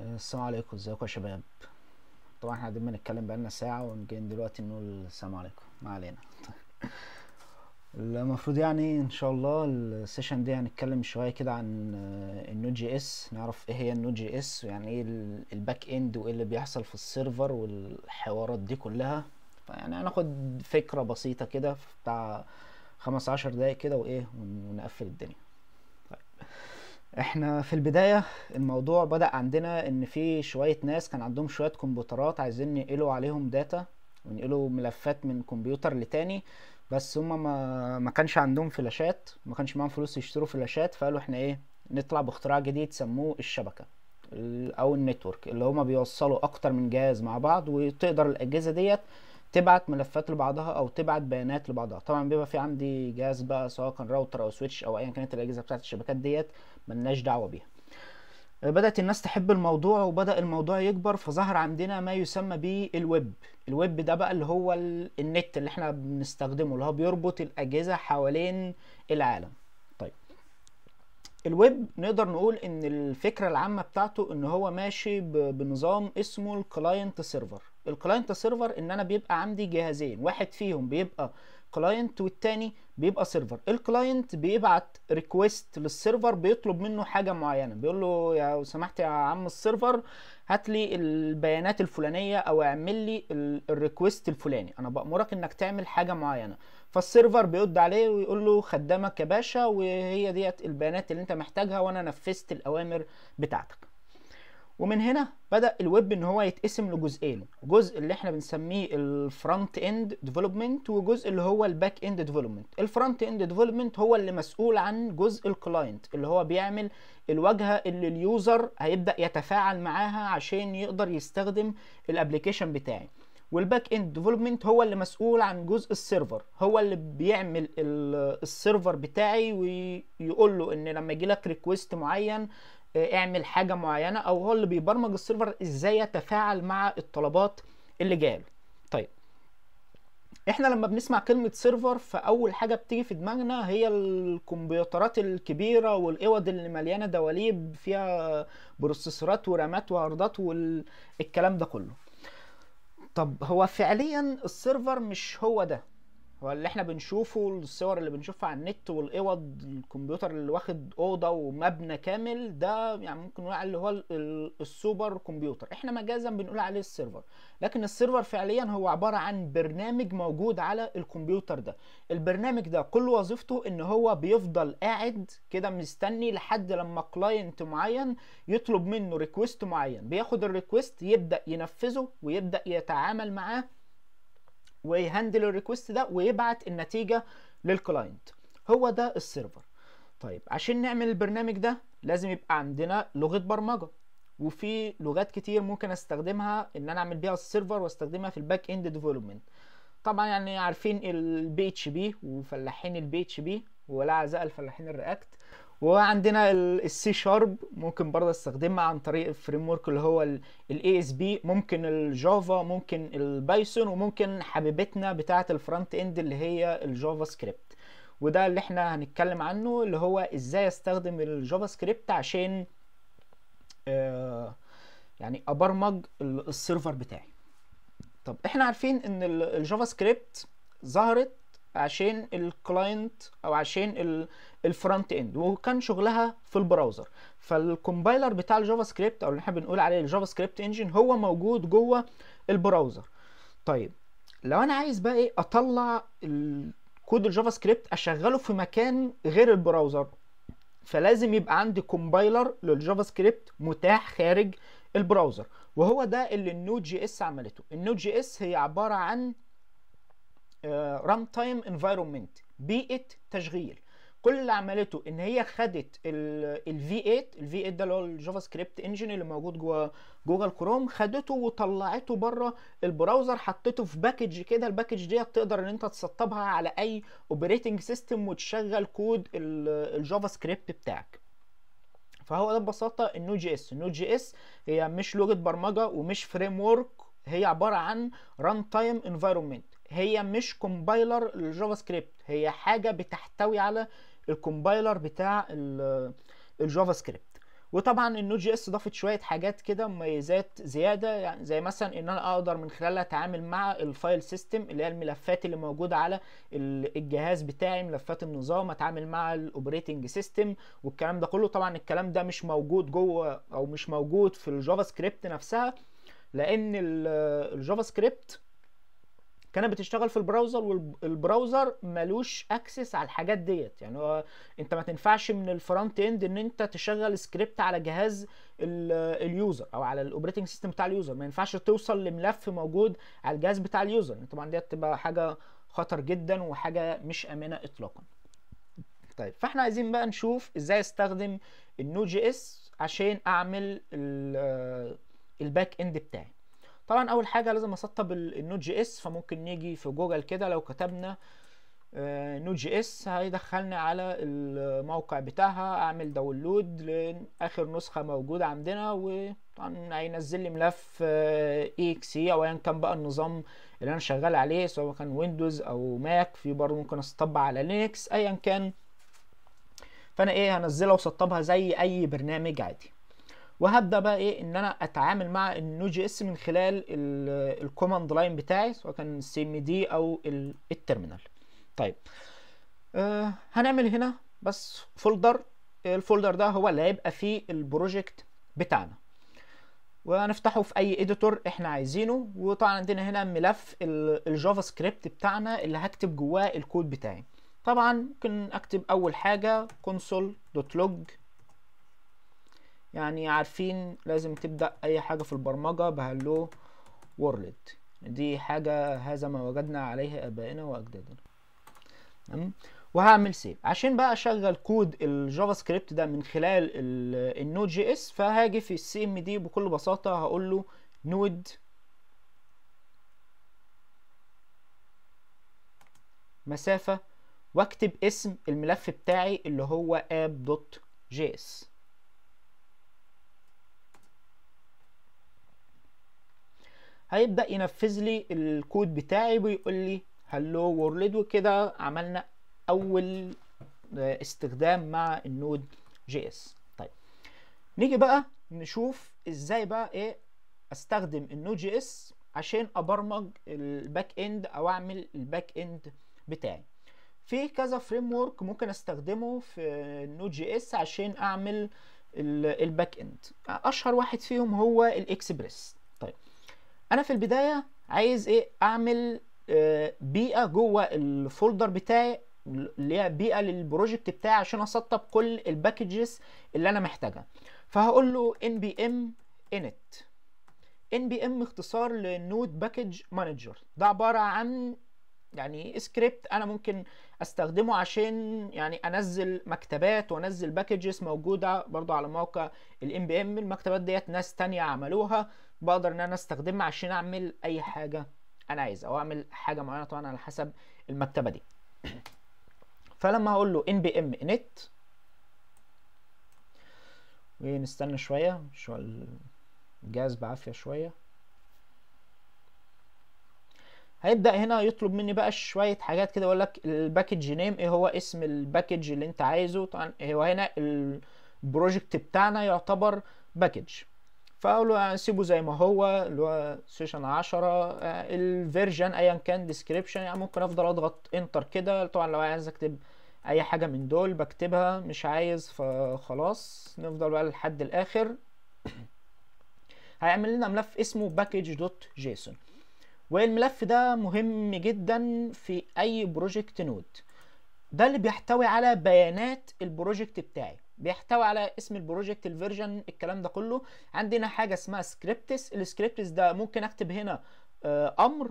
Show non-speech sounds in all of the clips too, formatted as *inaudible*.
السلام عليكم ازيكم يا شباب طبعا احنا قاعدين بنتكلم بقالنا ساعة وجايين دلوقتي نقول السلام عليكم ما علينا *laughs* المفروض يعني ان شاء الله السيشن دي هنتكلم شوية كده عن آه، النود جي اس نعرف ايه هي النود جي اس ويعني ايه الباك اند وايه اللي بيحصل في السيرفر والحوارات دي كلها فيعني هناخد فكرة بسيطة كده بتاع خمس عشر دقايق كده وايه ونقفل الدنيا طيب احنا في البداية الموضوع بدأ عندنا ان في شوية ناس كان عندهم شوية كمبيوترات عايزين ينقلوا عليهم داتا ونقلوا ملفات من كمبيوتر لتاني بس هما ما, ما كانش عندهم فلاشات ما كانش معاهم فلوس يشتروا فلاشات فقالوا احنا ايه نطلع باختراع جديد سموه الشبكة او النتورك اللي هما بيوصلوا اكتر من جهاز مع بعض وتقدر الاجهزة ديت تبعت ملفات لبعضها او تبعت بيانات لبعضها طبعا بيبقى في عندي جهاز بقى سواء كان راوتر او سويتش او ايا كانت الاجهزه بتاعت الشبكات ديت ملناش دعوه بيها آه، بدأت الناس تحب الموضوع وبدأ الموضوع يكبر فظهر عندنا ما يسمى بالويب الويب ده بقى اللي هو النت اللي احنا بنستخدمه اللي هو بيربط الأجهزة حوالين العالم طيب الويب نقدر نقول ان الفكرة العامة بتاعته ان هو ماشي بنظام اسمه الكلاينت سيرفر الكلاينت سيرفر ان انا بيبقى عندي جهازين واحد فيهم بيبقى كلاينت والتاني بيبقى سيرفر الكلاينت بيبعت ريكويست للسيرفر بيطلب منه حاجه معينه بيقول له يا لو سمحت يا عم السيرفر هات لي البيانات الفلانيه او اعمل لي الريكويست الفلاني انا بامرك انك تعمل حاجه معينه فالسيرفر بيرد عليه ويقول له خدامك يا باشا وهي ديت البيانات اللي انت محتاجها وانا نفذت الاوامر بتاعتك ومن هنا بدا الويب ان هو يتقسم لجزئين جزء اللي احنا بنسميه الفرونت اند ديفلوبمنت وجزء اللي هو الباك اند ديفلوبمنت الفرونت اند ديفلوبمنت هو اللي مسؤول عن جزء الكلاينت اللي هو بيعمل الواجهه اللي اليوزر هيبدا يتفاعل معاها عشان يقدر يستخدم الابلكيشن بتاعي والباك اند ديفلوبمنت هو اللي مسؤول عن جزء السيرفر هو اللي بيعمل السيرفر بتاعي ويقول له ان لما يجي لك ريكويست معين آه، اعمل حاجه معينه او هو اللي بيبرمج السيرفر ازاي يتفاعل مع الطلبات اللي له. طيب احنا لما بنسمع كلمه سيرفر فاول حاجه بتيجي في دماغنا هي الكمبيوترات الكبيره والاوض اللي مليانه دواليب فيها بروسيسورات ورامات وهاردات والكلام ده كله طب هو فعليا السيرفر مش هو ده هو اللي احنا بنشوفه الصور اللي بنشوفها على النت والاوض الكمبيوتر اللي واخد اوضه ومبنى كامل ده يعني ممكن نقول عليه اللي هو السوبر كمبيوتر احنا مجازا بنقول عليه السيرفر لكن السيرفر فعليا هو عباره عن برنامج موجود على الكمبيوتر ده البرنامج ده كل وظيفته ان هو بيفضل قاعد كده مستني لحد لما كلاينت معين يطلب منه ريكويست معين بياخد الريكويست يبدا ينفذه ويبدا يتعامل معاه ويهندل الريكوست ده ويبعت النتيجه للكلاينت هو ده السيرفر طيب عشان نعمل البرنامج ده لازم يبقى عندنا لغه برمجه وفي لغات كتير ممكن استخدمها ان انا اعمل بيها السيرفر واستخدمها في الباك اند ديفلوبمنت طبعا يعني عارفين البي اتش بي وفلاحين البي اتش بي ولا عزاء الفلاحين الرياكت وعندنا السي شارب ممكن برضه استخدمها عن طريق الفريم ورك اللي هو الاي اس بي ممكن الجافا ممكن البايثون وممكن حبيبتنا بتاعه الفرونت اند اللي هي الجافا سكريبت وده اللي احنا هنتكلم عنه اللي هو ازاي استخدم الجافا سكريبت عشان آه، يعني ابرمج السيرفر بتاعي طب احنا عارفين ان الجافا سكريبت ظهرت عشان الكلاينت او عشان الفرونت اند وكان شغلها في البراوزر فالكومبايلر بتاع الجافا سكريبت او اللي احنا بنقول عليه الجافا سكريبت انجن هو موجود جوه البراوزر طيب لو انا عايز بقى ايه اطلع كود الجافا سكريبت اشغله في مكان غير البراوزر فلازم يبقى عندي كومبايلر للجافا سكريبت متاح خارج البراوزر وهو ده اللي النود جي اس عملته النود جي اس هي عباره عن ران تايم انفايرمنت بيئه تشغيل كل اللي عملته ان هي خدت ال 8 ال 8 ده اللي هو الجافا سكريبت انجن اللي موجود جوه جوجل كروم خدته وطلعته بره البراوزر حطيته في باكج كده الباكج ديت تقدر ان انت تسطبها على اي اوبريتنج سيستم وتشغل كود الجافا سكريبت بتاعك فهو ده ببساطه النو جي اس النو جي اس هي مش لغه برمجه ومش فريم ورك هي عباره عن ران تايم انفايرمنت هي مش كومبايلر للجافا سكريبت هي حاجه بتحتوي على الكومبايلر بتاع الجافا سكريبت وطبعا النود جي اس ضافت شويه حاجات كده مميزات زياده يعني زي مثلا ان انا اقدر من خلالها اتعامل مع الفايل سيستم اللي هي الملفات اللي موجوده على الجهاز بتاعي ملفات النظام اتعامل مع الاوبريتنج سيستم والكلام ده كله طبعا الكلام ده مش موجود جوه او مش موجود في الجافا سكريبت نفسها لان الجافا سكريبت كانت بتشتغل في البراوزر والبراوزر ملوش اكسس على الحاجات ديت يعني هو انت ما تنفعش من الفرونت اند ان انت تشغل سكريبت على جهاز اليوزر او على الاوبريتنج سيستم بتاع اليوزر ما ينفعش توصل لملف موجود على الجهاز بتاع اليوزر يعني طبعا ديت تبقى حاجه خطر جدا وحاجه مش امنه اطلاقا طيب فاحنا عايزين بقى نشوف ازاي استخدم النو جي اس عشان اعمل الباك اند بتاعي طبعا اول حاجه لازم اسطب النوت جي اس فممكن نيجي في جوجل كده لو كتبنا آه، نوت جي اس هيدخلني على الموقع بتاعها اعمل داونلود لاخر نسخه موجوده عندنا وطبعا هينزل لي ملف اي آه، اكس اي او ايا كان بقى النظام اللي انا شغال عليه سواء كان ويندوز او ماك في برضه ممكن اسطب على لينكس ايا كان فانا ايه هنزلها واسطبها زي اي برنامج عادي وهبدا بقى ايه ان انا اتعامل مع النو جي اس من خلال الكوماند لاين بتاعي سواء كان السي ام دي او الترمينال طيب آه هنعمل هنا بس فولدر الفولدر ده هو اللي هيبقى فيه البروجكت بتاعنا وهنفتحه في اي اديتور احنا عايزينه وطبعا عندنا هنا ملف الجافا سكريبت بتاعنا اللي هكتب جواه الكود بتاعي طبعا ممكن اكتب اول حاجه console.log يعني عارفين لازم تبدأ أي حاجة في البرمجة بهلو وورلد دي حاجة هذا ما وجدنا عليه آبائنا وأجدادنا تمام وهعمل سيف عشان بقى اشغل كود الجافا سكريبت ده من خلال النود جي اس فهاجي في السي ام دي بكل بساطه هقول له نود مسافه واكتب اسم الملف بتاعي اللي هو اب دوت جي اس هيبدا ينفذ لي الكود بتاعي ويقول لي هلو وورلد وكده عملنا اول آه، استخدام مع النود جي اس طيب نيجي بقى نشوف ازاي بقى ايه استخدم النود جي اس عشان ابرمج الباك اند او اعمل الباك اند بتاعي في كذا فريم ورك ممكن استخدمه في النود جي اس عشان اعمل الباك اند اشهر واحد فيهم هو الاكسبريس انا في البدايه عايز ايه اعمل آه، بيئه جوه الفولدر بتاعي اللي هي بيئه للبروجكت بتاعي عشان اسطب كل الباكجز اللي انا محتاجها فهقول له npm init npm اختصار لنود باكج مانجر ده عباره عن يعني سكريبت انا ممكن استخدمه عشان يعني انزل مكتبات وانزل باكجز موجوده برضو على موقع الام بي ام المكتبات ديت ناس تانية عملوها بقدر ان انا استخدمها عشان اعمل اي حاجه انا عايز او اعمل حاجه معينه طبعا على حسب المكتبه دي فلما هقول له npm init ونستنى إيه، شويه شو الجهاز بعافيه شويه هيبدا هنا يطلب مني بقى شويه حاجات كده يقول لك الباكج نيم ايه هو اسم الباكج اللي انت عايزه طبعا إيه هو هنا البروجكت بتاعنا يعتبر باكج فاقول له آه، سيبه زي ما هو اللي هو سيشن 10 آه، الفيرجن ايا كان ديسكريبشن يعني ممكن افضل اضغط انتر كده طبعا لو عايز اكتب اي حاجه من دول بكتبها مش عايز فخلاص نفضل بقى لحد الاخر *coughs* هيعمل لنا ملف اسمه باكج دوت جيسون والملف ده مهم جدا في اي بروجكت نود ده اللي بيحتوي على بيانات البروجكت بتاعي بيحتوي على اسم البروجكت الفيرجن الكلام ده كله عندنا حاجه اسمها سكريبتس السكريبتس ده ممكن اكتب هنا آه، امر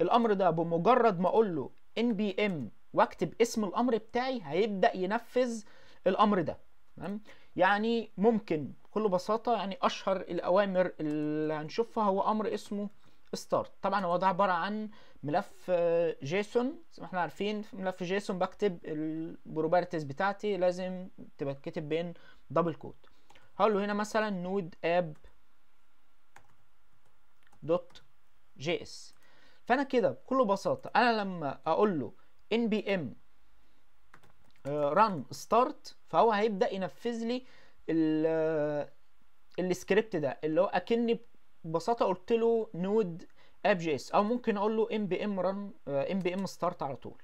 الامر ده بمجرد ما اقول له ان بي ام واكتب اسم الامر بتاعي هيبدا ينفذ الامر ده تمام يعني ممكن بكل بساطه يعني اشهر الاوامر اللي هنشوفها هو امر اسمه ستارت طبعا هو ده عباره عن ملف آه، جيسون زي ما احنا عارفين في ملف جيسون بكتب البروبرتيز بتاعتي لازم تبقى تكتب بين دبل كوت هقول له هنا مثلا نود اب دوت جي اس فانا كده بكل بساطه انا لما اقول له ان بي ام ران ستارت فهو هيبدا ينفذ لي السكريبت آه، ده اللي هو اكني ببساطه قلت له نود اب جي اس او ممكن اقول له ام بي ام ران ام بي ام ستارت على طول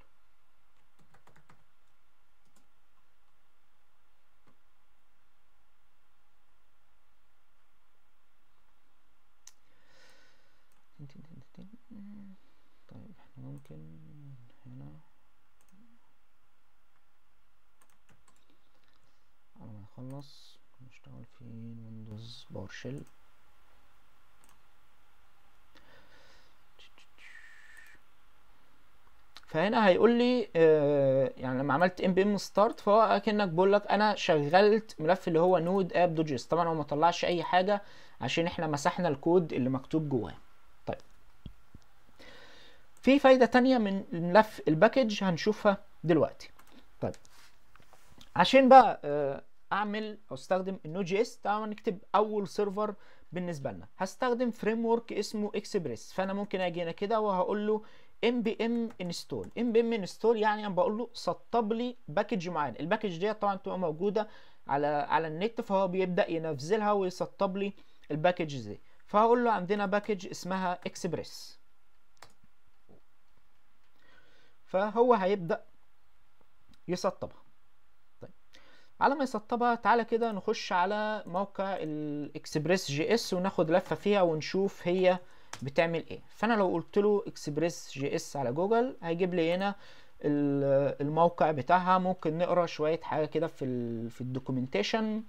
خلص نشتغل في ويندوز بارشل فهنا هيقول لي آه، يعني لما عملت ام بي ام ستارت فهو اكنك بيقول لك انا شغلت ملف اللي هو نود اب دوت جيس طبعا هو ما طلعش اي حاجه عشان احنا مسحنا الكود اللي مكتوب جواه طيب في فايده تانية من ملف الباكج هنشوفها دلوقتي طيب عشان بقى آه، اعمل او استخدم النود جي اس طبعا نكتب اول سيرفر بالنسبه لنا هستخدم فريم ورك اسمه اكسبريس فانا ممكن اجي هنا كده وهقول له ام بي ام انستول ام بي ام انستول يعني انا بقول له سطب لي باكج معين الباكج دي طبعا بتبقى موجوده على على النت فهو بيبدا ينزلها ويسطب لي الباكج دي فهقول له عندنا باكج اسمها اكسبريس فهو هيبدا يسطبها على ما يسطبها تعالى كده نخش على موقع الاكسبريس جي اس وناخد لفه فيها ونشوف هي بتعمل ايه فانا لو قلت له اكسبريس جي اس على جوجل هيجيب لي هنا الموقع بتاعها ممكن نقرا شويه حاجه كده في في الدوكيومنتيشن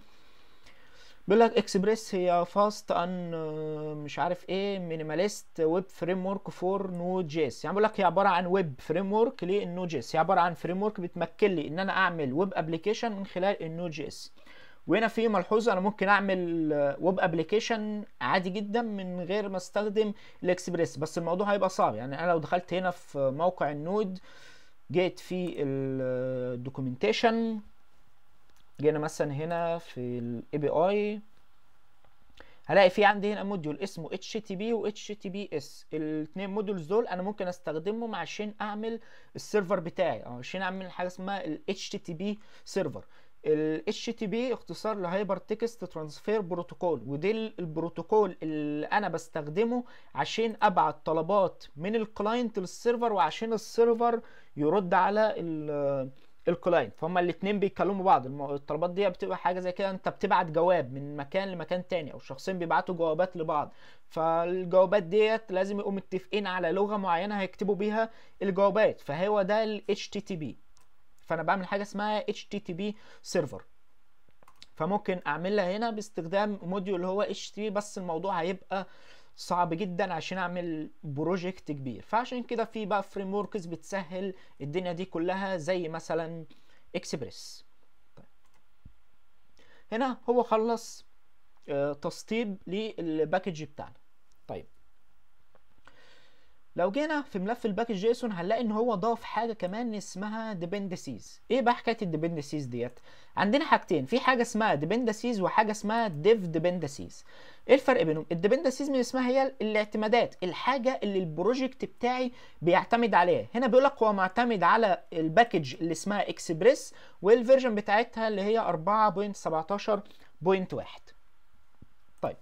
بيقول لك اكسبريس هي فاست ان آه، مش عارف ايه مينيماليست ويب فريم ورك فور نود جيس يعني بيقول لك هي عباره عن ويب فريم ورك للنود جيس هي عباره عن فريم ورك بتمكن لي ان انا اعمل ويب ابلكيشن من خلال النود جيس وهنا في ملحوظه انا ممكن اعمل آه، ويب ابلكيشن عادي جدا من غير ما استخدم الاكسبريس بس الموضوع هيبقى صعب يعني انا لو دخلت هنا في موقع النود جيت في الدوكيومنتيشن آه، جينا مثلا هنا في الاي بي اي هلاقي في عندي هنا موديول اسمه اتش تي بي واتش تي بي اس الاثنين موديولز دول انا ممكن استخدمهم عشان اعمل السيرفر بتاعي او عشان اعمل حاجه اسمها الاتش تي بي سيرفر الاتش تي بي اختصار لهايبر تكست ترانسفير بروتوكول ودي البروتوكول اللي انا بستخدمه عشان ابعت طلبات من الكلاينت للسيرفر وعشان السيرفر يرد على الكلاينت فهم الاثنين بيتكلموا بعض الطلبات دي بتبقى حاجه زي كده انت بتبعت جواب من مكان لمكان تاني او شخصين بيبعتوا جوابات لبعض فالجوابات ديت لازم يقوم متفقين على لغه معينه هيكتبوا بيها الجوابات فهو ده ال HTTP فانا بعمل حاجه اسمها HTTP سيرفر فممكن اعملها هنا باستخدام موديول اللي هو HTTP بس الموضوع هيبقى صعب جدا عشان اعمل بروجكت كبير فعشان كده في بقى فريم وركس بتسهل الدنيا دي كلها زي مثلا اكسبريس طيب. هنا هو خلص آه، تسطيب للباكج بتاعنا طيب لو جينا في ملف الباكج جيسون هنلاقي ان هو ضاف حاجه كمان اسمها ديبندسيز ايه بقى حكايه الديبندسيز ديت عندنا حاجتين في حاجه اسمها ديبندسيز وحاجه اسمها ديف ديبندسيز ايه الفرق بينهم الديبندسيز من اسمها هي الاعتمادات الحاجه اللي البروجكت بتاعي بيعتمد عليها هنا بيقول لك هو معتمد على الباكج اللي اسمها اكسبريس والفيرجن بتاعتها اللي هي 4.17.1 طيب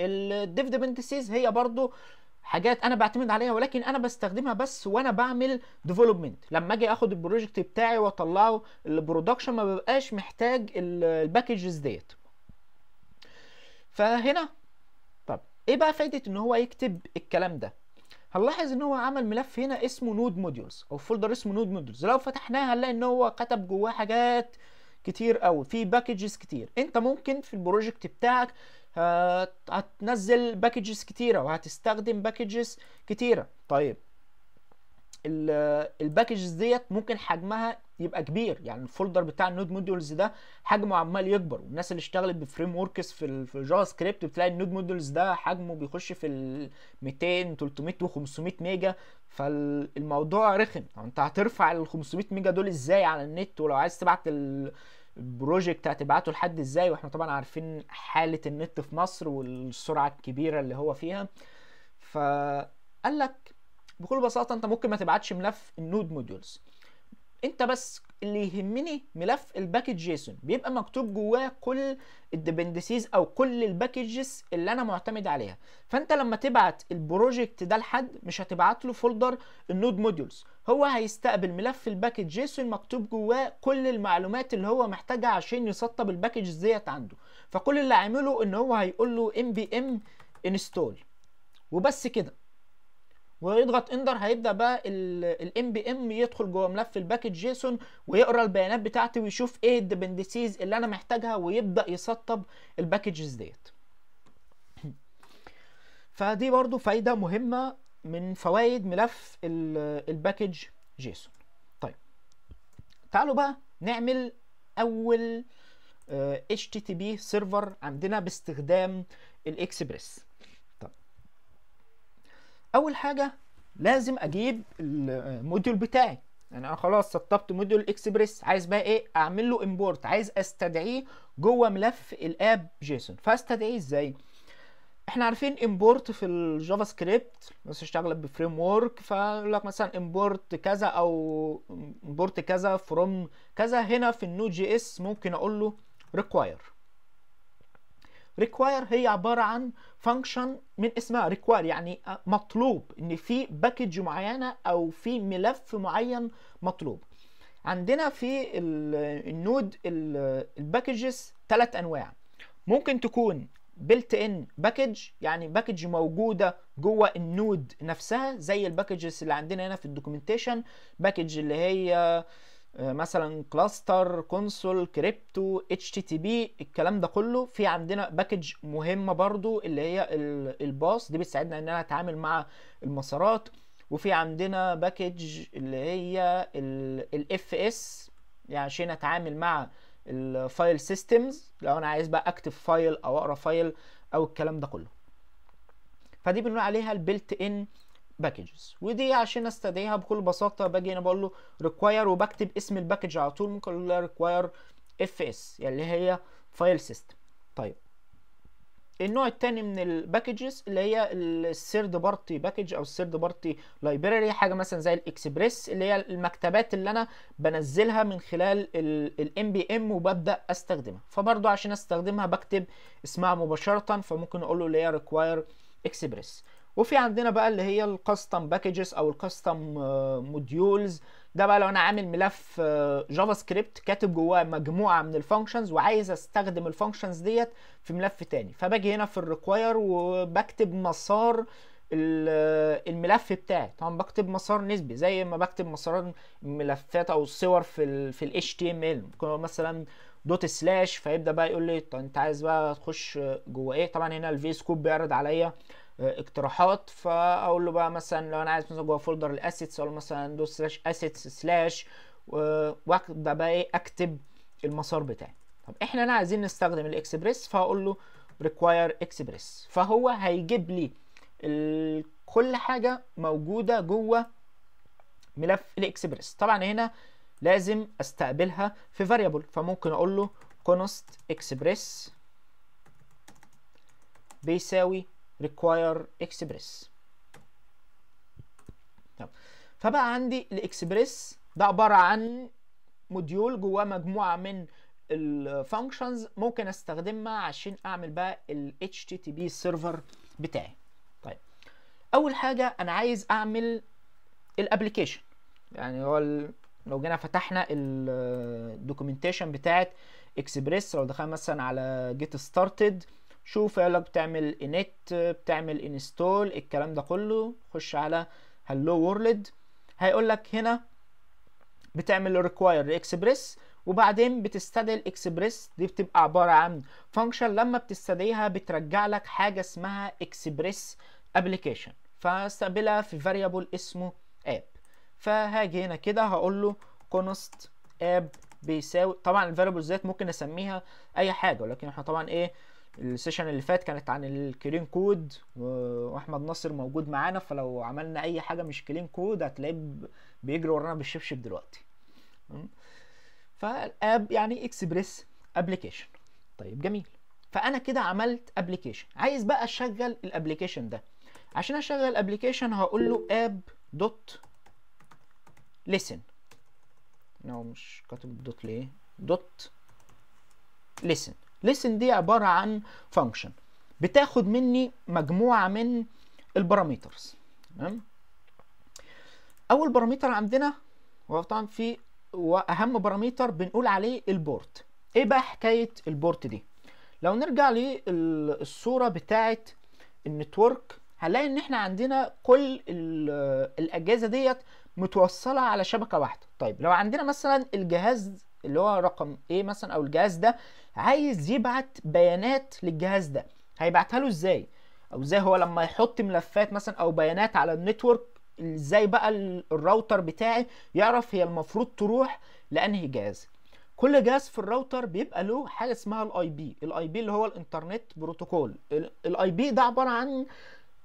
الديف ديبندسيز هي برضو حاجات انا بعتمد عليها ولكن انا بستخدمها بس وانا بعمل ديفلوبمنت لما اجي اخد البروجكت بتاعي واطلعه البرودكشن ما ببقاش محتاج الباكجز ديت فهنا طب ايه بقى فايده ان هو يكتب الكلام ده هنلاحظ ان هو عمل ملف هنا اسمه نود موديولز او فولدر اسمه نود موديولز لو فتحناه هنلاقي ان هو كتب جواه حاجات كتير قوي في باكجز كتير انت ممكن في البروجكت بتاعك آه، هتنزل باكجز كتيره وهتستخدم باكجز كتيره طيب الباكجز ديت ممكن حجمها يبقى كبير يعني الفولدر بتاع النود مودولز ده حجمه عمال يكبر والناس اللي اشتغلت بفريم وركس في في الجافا سكريبت بتلاقي النود مودولز ده حجمه بيخش في ال 200 300 و500 ميجا فالموضوع رخم انت هترفع ال 500 ميجا دول ازاي على النت ولو عايز تبعت ال البروجكت هتبعته لحد ازاي واحنا طبعا عارفين حاله النت في مصر والسرعه الكبيره اللي هو فيها فقال لك بكل بساطه انت ممكن ما تبعتش ملف النود موديولز انت بس اللي يهمني ملف الباكج جيسون بيبقى مكتوب جواه كل الديبندسيز او كل الباكجز اللي انا معتمد عليها فانت لما تبعت البروجكت ده لحد مش هتبعت له فولدر النود موديولز هو هيستقبل ملف الباكج جيسون مكتوب جواه كل المعلومات اللي هو محتاجها عشان يسطب الباكج ديت عنده فكل اللي هيعمله ان هو هيقول له ام بي ام انستول وبس كده ويضغط اندر هيبدا بقى الام بي ام يدخل جوه ملف الباكج جيسون ويقرا البيانات بتاعتي ويشوف ايه الديبندسيز اللي انا محتاجها ويبدا يسطب الباكجز ديت *clears throat* فدي برضو فايده مهمه من فوائد ملف الباكج جيسون طيب تعالوا بقى نعمل اول اتش تي تي بي سيرفر عندنا باستخدام الاكسبريس طب اول حاجه لازم اجيب الموديول بتاعي يعني انا خلاص سطبت موديول اكسبريس عايز بقى ايه اعمل له امبورت عايز استدعيه جوه ملف الاب جيسون فاستدعيه ازاي احنا عارفين امبورت في الجافا سكريبت بس اشتغل بفريم ورك فيقول لك مثلا امبورت كذا او امبورت كذا فروم كذا هنا في النود جي اس ممكن اقول له ريكواير ريكواير هي عباره عن فانكشن من اسمها ريكواير يعني مطلوب ان في باكج معينه او في ملف معين مطلوب عندنا في النود الباكجز ثلاث انواع ممكن تكون بلت ان باكج يعني باكج موجوده جوه النود نفسها زي الباكجز اللي عندنا هنا في الدوكيومنتيشن باكج اللي هي آه، مثلا كلاستر كونسول كريبتو اتش تي تي بي الكلام ده كله في عندنا باكج مهمه برضو اللي هي الباص دي بتساعدنا ان انا اتعامل مع المسارات وفي عندنا باكج اللي هي الاف اس يعني عشان اتعامل مع الفايل سيستمز لو انا عايز بقى اكتب فايل او اقرا فايل او الكلام ده كله فدي بنقول عليها البيلت ان باكجز ودي عشان استدعيها بكل بساطه باجي انا بقول له ريكواير وبكتب اسم الباكج على طول ممكن اقول له ريكواير اف اس اللي هي فايل سيستم طيب النوع الثاني من الباكجز اللي هي الثيرد بارتي باكج او الثيرد بارتي لايبراري حاجه مثلا زي الاكسبريس اللي هي المكتبات اللي انا بنزلها من خلال الام بي ام وببدا استخدمها فبرضو عشان استخدمها بكتب اسمها مباشره فممكن اقول له اللي هي ريكواير اكسبريس وفي عندنا بقى اللي هي الكاستم باكجز او الكاستم آه، موديولز ده بقى لو انا عامل ملف جافا آه، سكريبت كاتب جواه مجموعه من الفانكشنز وعايز استخدم الفانكشنز ديت في ملف تاني فباجي هنا في الريكواير وبكتب مسار آه، الملف بتاعي طبعا بكتب مسار نسبي زي ما بكتب مسار ملفات او صور في الـ في ال HTML مثلا دوت سلاش فيبدا بقى يقول لي طب انت عايز بقى تخش جوه ايه طبعا هنا الفي سكوب بيعرض عليا اقتراحات فاقول له بقى مثلا لو انا عايز مثلا جوه فولدر الاسيتس اقول مثلا دوس سلاش اسيتس سلاش وابدا بقى ايه اكتب المسار بتاعي طب احنا انا عايزين نستخدم الاكسبريس فاقول له ريكواير اكسبريس فهو هيجيب لي كل حاجه موجوده جوه ملف الاكسبريس طبعا هنا لازم استقبلها في فاريبل فممكن اقول له const express بيساوي ريكواير اكسبريس طب فبقى عندي الاكسبريس ده عباره عن موديول جواه مجموعه من الفانكشنز ممكن استخدمها عشان اعمل بقى ال HTTP سيرفر بتاعي طيب اول حاجه انا عايز اعمل الابلكيشن يعني هو ال... لو جينا فتحنا الدوكيومنتيشن بتاعت اكسبريس لو دخلنا مثلا على جيت ستارتد شوف يقولك بتعمل انيت بتعمل انستول الكلام ده كله خش على هلو وورلد هيقول لك هنا بتعمل ريكواير اكسبريس وبعدين بتستدعي الاكسبريس دي بتبقى عباره عن فانكشن لما بتستدعيها بترجع لك حاجه اسمها اكسبريس ابلكيشن فاستقبلها في فاريبل اسمه اب فهاجي هنا كده هقول له كونست اب بيساوي طبعا الفاريبلز ديت ممكن اسميها اي حاجه ولكن احنا طبعا ايه السيشن اللي فات كانت عن الكلين كود واحمد ناصر موجود معانا فلو عملنا اي حاجه مش كلين كود هتلاقيه بيجري ورانا بالشبشب دلوقتي فالاب يعني اكسبريس ابلكيشن طيب جميل فانا كده عملت ابلكيشن عايز بقى اشغل الابلكيشن ده عشان اشغل الابلكيشن هقول له اب دوت ليسن لو مش كاتب دوت ليه دوت ليسن ليسن دي عباره عن فانكشن بتاخد مني مجموعه من البراميترز تمام اول باراميتر عندنا هو طبعا في واهم باراميتر بنقول عليه البورت ايه بقى حكايه البورت دي لو نرجع للصوره بتاعه النتورك هنلاقي ان احنا عندنا كل الاجهزه ديت متوصله على شبكه واحده طيب لو عندنا مثلا الجهاز اللي هو رقم ايه مثلا او الجهاز ده عايز يبعت بيانات للجهاز ده هيبعتها له ازاي او ازاي هو لما يحط ملفات مثلا او بيانات على النتورك ازاي بقى الراوتر بتاعي يعرف هي المفروض تروح لانهي جهاز كل جهاز في الراوتر بيبقى له حاجه اسمها الاي بي الاي بي اللي هو الانترنت بروتوكول الاي بي ده عباره عن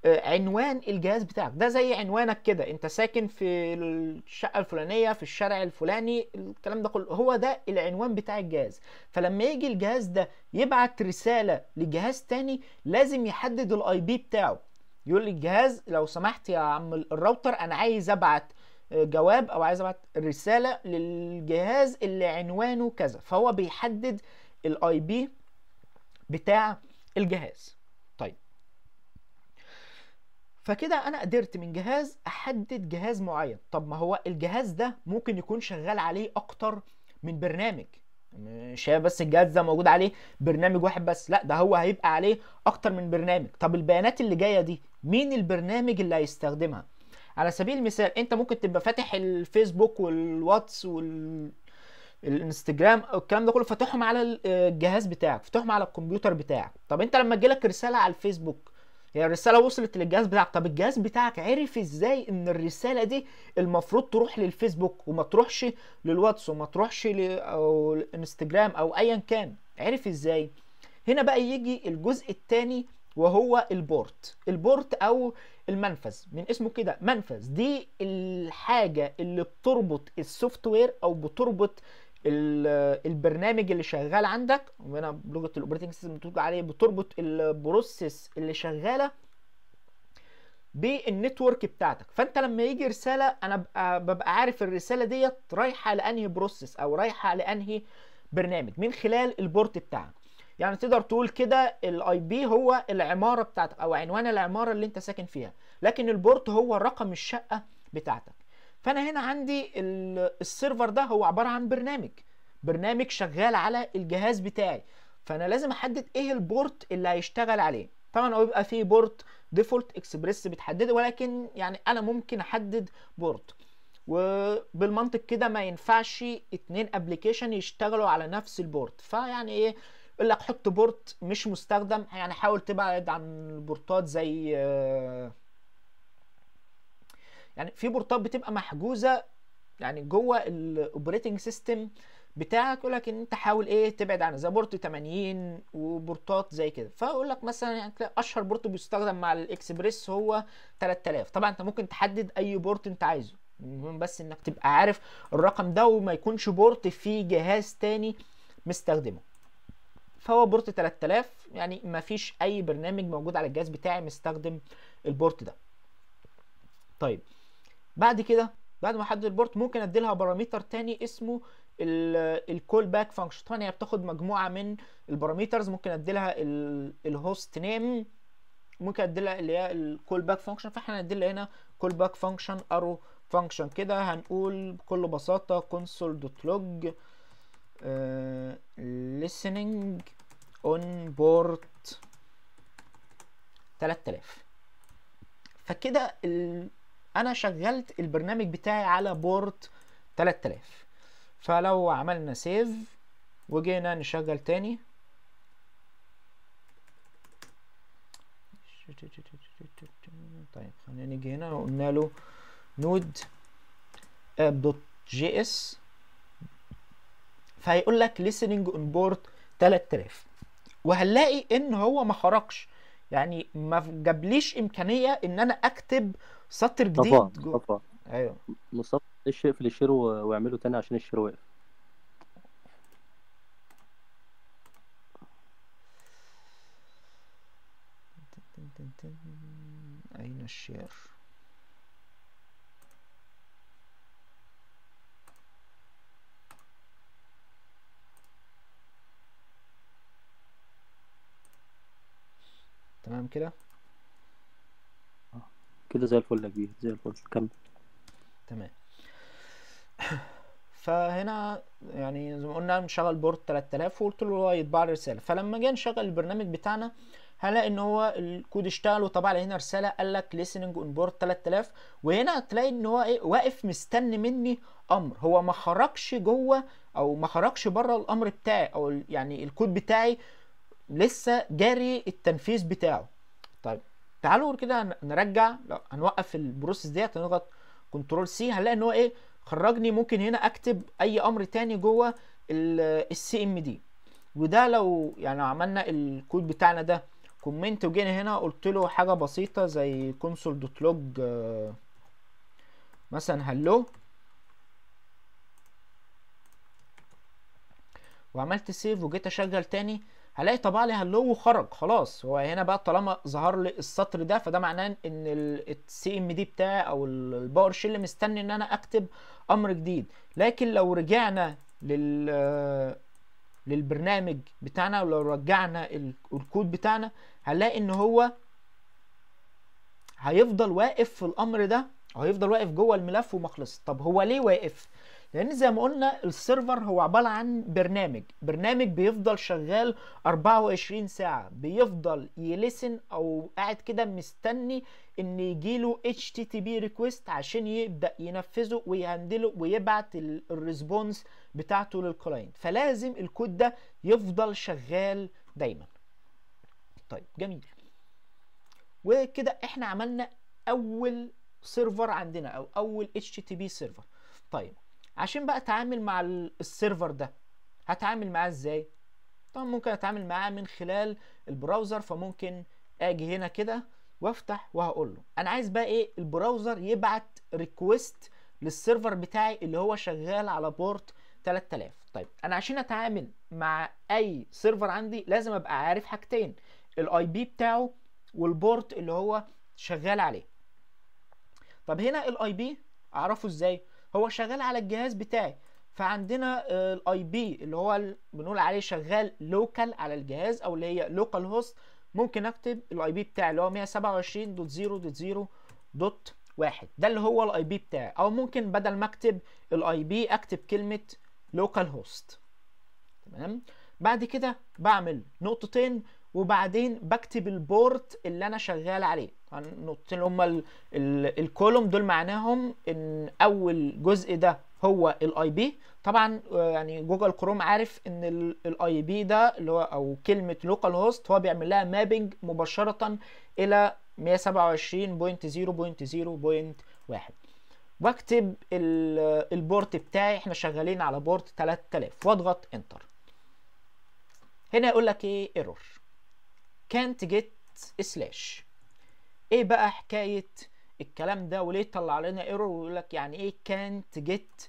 عنوان الجهاز بتاعك ده زي عنوانك كده انت ساكن في الشقه الفلانيه في الشارع الفلاني الكلام ده كله هو ده العنوان بتاع الجهاز فلما يجي الجهاز ده يبعت رساله لجهاز تاني لازم يحدد الاي بي بتاعه يقول للجهاز لو سمحت يا عم الراوتر انا عايز ابعت جواب او عايز ابعت رساله للجهاز اللي عنوانه كذا فهو بيحدد الاي بي بتاع الجهاز فكده انا قدرت من جهاز احدد جهاز معين طب ما هو الجهاز ده ممكن يكون شغال عليه اكتر من برنامج مش هي بس الجهاز ده موجود عليه برنامج واحد بس لا ده هو هيبقى عليه اكتر من برنامج طب البيانات اللي جايه دي مين البرنامج اللي هيستخدمها على سبيل المثال انت ممكن تبقى فاتح الفيسبوك والواتس والانستجرام الانستجرام الكلام ده كله فاتحهم على آه، الجهاز بتاعك فاتحهم على الكمبيوتر بتاعك طب انت لما تجيلك رساله على الفيسبوك يعني الرساله وصلت للجهاز بتاعك طب الجهاز بتاعك عرف ازاي ان الرساله دي المفروض تروح للفيسبوك وما تروحش للواتس وما تروحش للانستجرام او ايا كان عرف ازاي هنا بقى يجي الجزء الثاني وهو البورت البورت او المنفذ من اسمه كده منفذ دي الحاجه اللي بتربط السوفت وير او بتربط البرنامج اللي شغال عندك وهنا بلغه الاوبريتنج سيستم بتقول عليه بتربط البروسيس اللي شغاله بالنتورك بتاعتك فانت لما يجي رساله انا آه، ببقى عارف الرساله ديت رايحه لانهي بروسيس او رايحه لانهي برنامج من خلال البورت بتاعك يعني تقدر تقول كده الاي بي هو العماره بتاعتك او عنوان العماره اللي انت ساكن فيها لكن البورت هو رقم الشقه بتاعتك فانا هنا عندي السيرفر ده هو عباره عن برنامج برنامج شغال على الجهاز بتاعي فانا لازم احدد ايه البورت اللي هيشتغل عليه طبعا هو بيبقى فيه بورت ديفولت اكسبريس بتحدده ولكن يعني انا ممكن احدد بورت وبالمنطق كده ما ينفعش اتنين ابلكيشن يشتغلوا على نفس البورت فيعني ايه يقول لك حط بورت مش مستخدم يعني حاول تبعد عن البورتات زي آه يعني في بورتات بتبقى محجوزه يعني جوه الاوبريتنج سيستم بتاعك يقول لك ان انت حاول ايه تبعد عنه زي بورت 80 وبورتات زي كده فاقول لك مثلا يعني اشهر بورت بيستخدم مع الاكسبريس هو 3000 طبعا انت ممكن تحدد اي بورت انت عايزه المهم بس انك تبقى عارف الرقم ده وما يكونش بورت في جهاز تاني مستخدمه فهو بورت 3000 يعني ما فيش اي برنامج موجود على الجهاز بتاعي مستخدم البورت ده طيب بعد كده بعد ما احدد البورت ممكن ادي لها باراميتر تاني اسمه الكول باك فانكشن طبعا هي بتاخد مجموعه من البارامترز ممكن ادي لها الهوست نيم ممكن ادي لها اللي هي الكول باك فانكشن فاحنا هندي لها هنا كول باك فانكشن ارو فانكشن كده هنقول بكل بساطه كونسول دوت لوج listening on board 3000 فكده انا شغلت البرنامج بتاعي على بورت 3000 فلو عملنا سيف وجينا نشغل تاني طيب خلينا نيجي هنا وقلنا له نود اب دوت جي اس فهيقول لك listening on board 3000 وهنلاقي ان هو ما خرجش يعني ما جابليش امكانيه ان انا اكتب سطر جديد مصطفى جو... ايوه مصطفى ايش اقفل الشير واعمله تاني عشان الشير وقف اين الشير تمام كده كده زي الفل يا كبير زي الفل كمل تمام *clears throat* فهنا يعني زي ما قلنا نشغل بورد 3000 وقلت له هو يطبع لي رساله فلما جه نشغل البرنامج بتاعنا هلاقي ان هو الكود اشتغل وطبع لي هنا رساله قال لك ليسننج اون بورت 3000 وهنا هتلاقي ان هو ايه واقف مستني مني امر هو ما خرجش جوه او ما خرجش بره الامر بتاعي او يعني الكود بتاعي لسه جاري التنفيذ بتاعه طيب تعالوا كده نرجع لو هنوقف البروسيس ديت هنضغط كنترول سي هنلاقي ان هو ايه خرجني ممكن هنا اكتب اي امر تاني جوه السي ام دي وده لو يعني لو عملنا الكود بتاعنا ده كومنت وجينا هنا قلت له حاجه بسيطه زي كونسول دوت لوج مثلا هلو وعملت سيف وجيت اشغل تاني هلاقي طبع لي هلو وخرج خلاص هو هنا بقى طالما ظهر لي السطر ده فده معناه ان السي ام دي بتاعي او الباور شيل مستني ان انا اكتب امر جديد لكن لو رجعنا لل للبرنامج بتاعنا ولو رجعنا الكود بتاعنا هنلاقي ان هو هيفضل واقف في الامر ده هيفضل واقف جوه الملف وما طب هو ليه واقف لان زي ما قلنا السيرفر هو عباره عن برنامج برنامج بيفضل شغال 24 ساعه بيفضل يلسن او قاعد كده مستني ان يجيله HTTP ريكويست عشان يبدا ينفذه ويهندله ويبعت الريسبونس بتاعته للكلاينت فلازم الكود ده يفضل شغال دايما طيب جميل وكده احنا عملنا اول سيرفر عندنا او اول HTTP سيرفر طيب عشان بقى اتعامل مع السيرفر ده هتعامل معاه ازاي طبعا ممكن اتعامل معاه من خلال البراوزر فممكن اجي هنا كده وافتح وهقول له انا عايز بقى ايه البراوزر يبعت ريكويست للسيرفر بتاعي اللي هو شغال على بورت 3000 طيب انا عشان اتعامل مع اي سيرفر عندي لازم ابقى عارف حاجتين الاي بي بتاعه والبورت اللي هو شغال عليه طب هنا الاي بي اعرفه ازاي هو شغال على الجهاز بتاعي فعندنا آه، الاي بي اللي هو بنقول عليه شغال لوكال على الجهاز او اللي هي لوكال هوست ممكن اكتب الاي بي بتاعي اللي هو 127.0.0.1 ده اللي هو الاي بي بتاعي او ممكن بدل ما اكتب الاي بي اكتب كلمه لوكال هوست تمام بعد كده بعمل نقطتين وبعدين بكتب البورت اللي انا شغال عليه النقطتين اللي هم الكولوم دول معناهم ان اول جزء ده هو الاي بي طبعا آه، يعني جوجل كروم عارف ان الاي بي ده اللي هو او كلمه لوكال هوست هو بيعمل لها مابنج مباشره الى 127.0.0.1 واكتب البورت بتاعي احنا شغالين على بورت 3000 واضغط انتر هنا يقول لك ايه ايرور كانت جيت سلاش ايه بقى حكايه الكلام ده وليه طلع لنا ايرور ويقول لك يعني ايه كانت جيت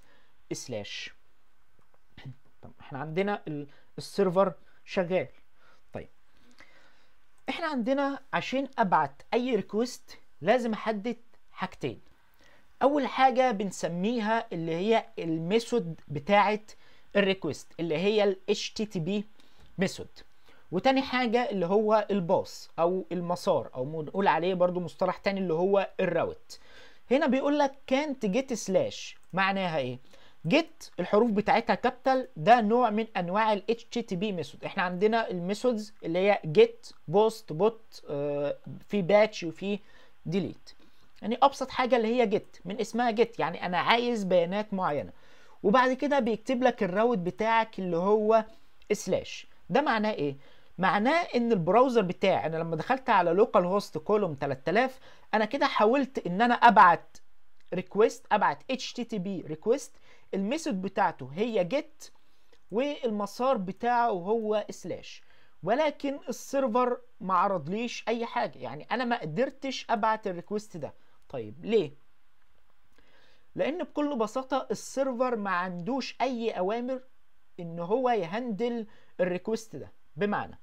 سلاش طب احنا عندنا السيرفر شغال طيب احنا عندنا عشان ابعت اي ريكوست لازم احدد حاجتين اول حاجه بنسميها اللي هي الميثود بتاعه الريكوست اللي هي ال HTTP ميثود وتاني حاجه اللي هو الباص او المسار او بنقول عليه برضو مصطلح تاني اللي هو الراوت هنا بيقول لك كانت جيت سلاش معناها ايه جيت الحروف بتاعتها كابيتال ده نوع من انواع ال HTTP ميثود احنا عندنا الميثودز اللي هي جيت بوست بوت آه في باتش وفي ديليت يعني ابسط حاجه اللي هي جيت من اسمها جيت يعني انا عايز بيانات معينه وبعد كده بيكتب لك الراوت بتاعك اللي هو سلاش ده معناه ايه معناه ان البراوزر بتاعي انا لما دخلت على لوكال هوست كولوم 3000 انا كده حاولت ان انا ابعت ريكويست ابعت http ريكويست الميثود بتاعته هي جيت والمسار بتاعه هو سلاش ولكن السيرفر ما عرضليش اي حاجه يعني انا ما قدرتش ابعت الريكويست ده طيب ليه لان بكل بساطه السيرفر ما عندوش اي اوامر ان هو يهندل الريكويست ده بمعنى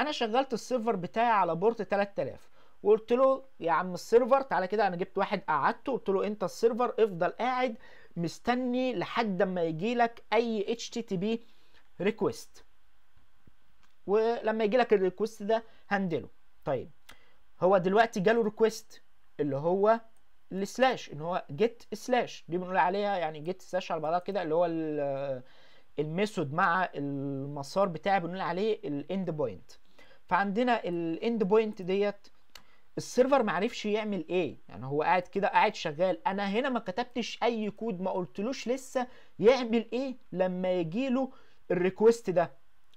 انا شغلت السيرفر بتاعي على بورت 3000 وقلت له يا عم السيرفر تعالى كده انا جبت واحد قعدته قلت له انت السيرفر افضل قاعد مستني لحد ما يجي لك اي اتش تي تي بي ريكويست ولما يجي لك الريكويست ده هندله طيب هو دلوقتي جاله ريكويست اللي هو السلاش ان هو جيت سلاش دي بنقول عليها يعني جيت سلاش على بعضها كده اللي هو الميثود مع المسار بتاعي بنقول عليه الاند بوينت فعندنا الاند بوينت ديت السيرفر ما عرفش يعمل ايه يعني هو قاعد كده قاعد شغال انا هنا ما كتبتش اي كود ما قلتلوش لسه يعمل ايه لما يجيله الريكوست ده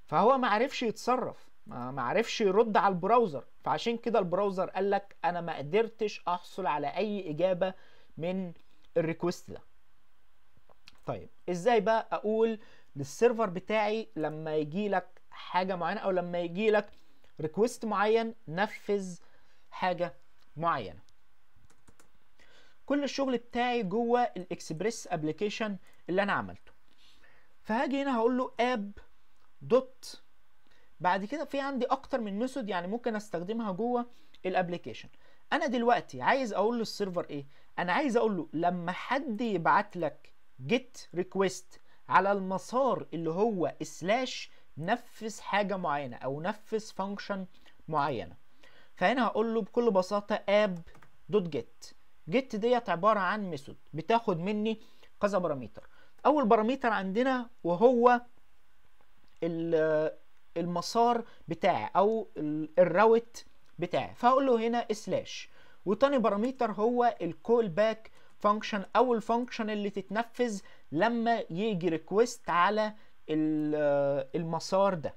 فهو ما عرفش يتصرف ما عرفش يرد على البراوزر فعشان كده البراوزر قال لك انا ما قدرتش احصل على اي اجابه من الريكوست ده طيب ازاي بقى اقول للسيرفر بتاعي لما يجي لك حاجه معينه او لما يجي لك ريكوست معين نفذ حاجه معينه كل الشغل بتاعي جوه الاكسبريس ابلكيشن اللي انا عملته فهاجي هنا هقول له اب دوت بعد كده في عندي اكتر من ميثود يعني ممكن استخدمها جوه الابلكيشن انا دلوقتي عايز اقول للسيرفر ايه انا عايز اقول له لما حد يبعت لك جيت ريكويست على المسار اللي هو سلاش نفذ حاجه معينه او نفذ فانكشن معينه فهنا هقول له بكل بساطه اب دوت جيت جيت ديت عباره عن ميثود بتاخد مني كذا باراميتر اول باراميتر عندنا وهو المسار بتاعي او الراوت بتاعي فهقول له هنا سلاش وتاني باراميتر هو الكول باك فانكشن او الفانكشن اللي تتنفذ لما يجي ريكويست على آه، المسار ده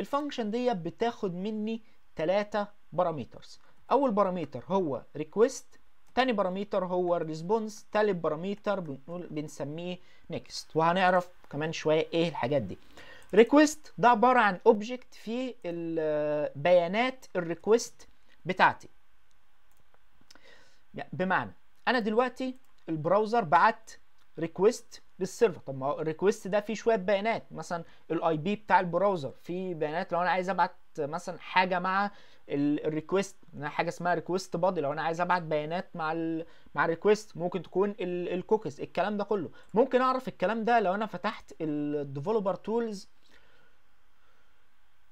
الفانكشن دي بتاخد مني ثلاثة باراميترز اول باراميتر هو ريكويست تاني باراميتر هو الريسبونس تالت باراميتر بنقول بنسميه نيكست وهنعرف كمان شويه ايه الحاجات دي ريكويست ده عباره عن اوبجكت فيه البيانات آه، الريكويست بتاعتي بمعنى انا دلوقتي البراوزر بعت ريكويست للسيرفر طب ما هو الريكوست ده فيه شويه بيانات مثلا الاي بي بتاع البراوزر فيه بيانات لو انا عايز ابعت مثلا حاجه مع الريكوست يعني حاجه اسمها ريكوست بادي لو انا عايز ابعت بيانات مع الـ مع الريكوست ممكن تكون الكوكيز الكلام ده كله ممكن اعرف الكلام ده لو انا فتحت الديفلوبر تولز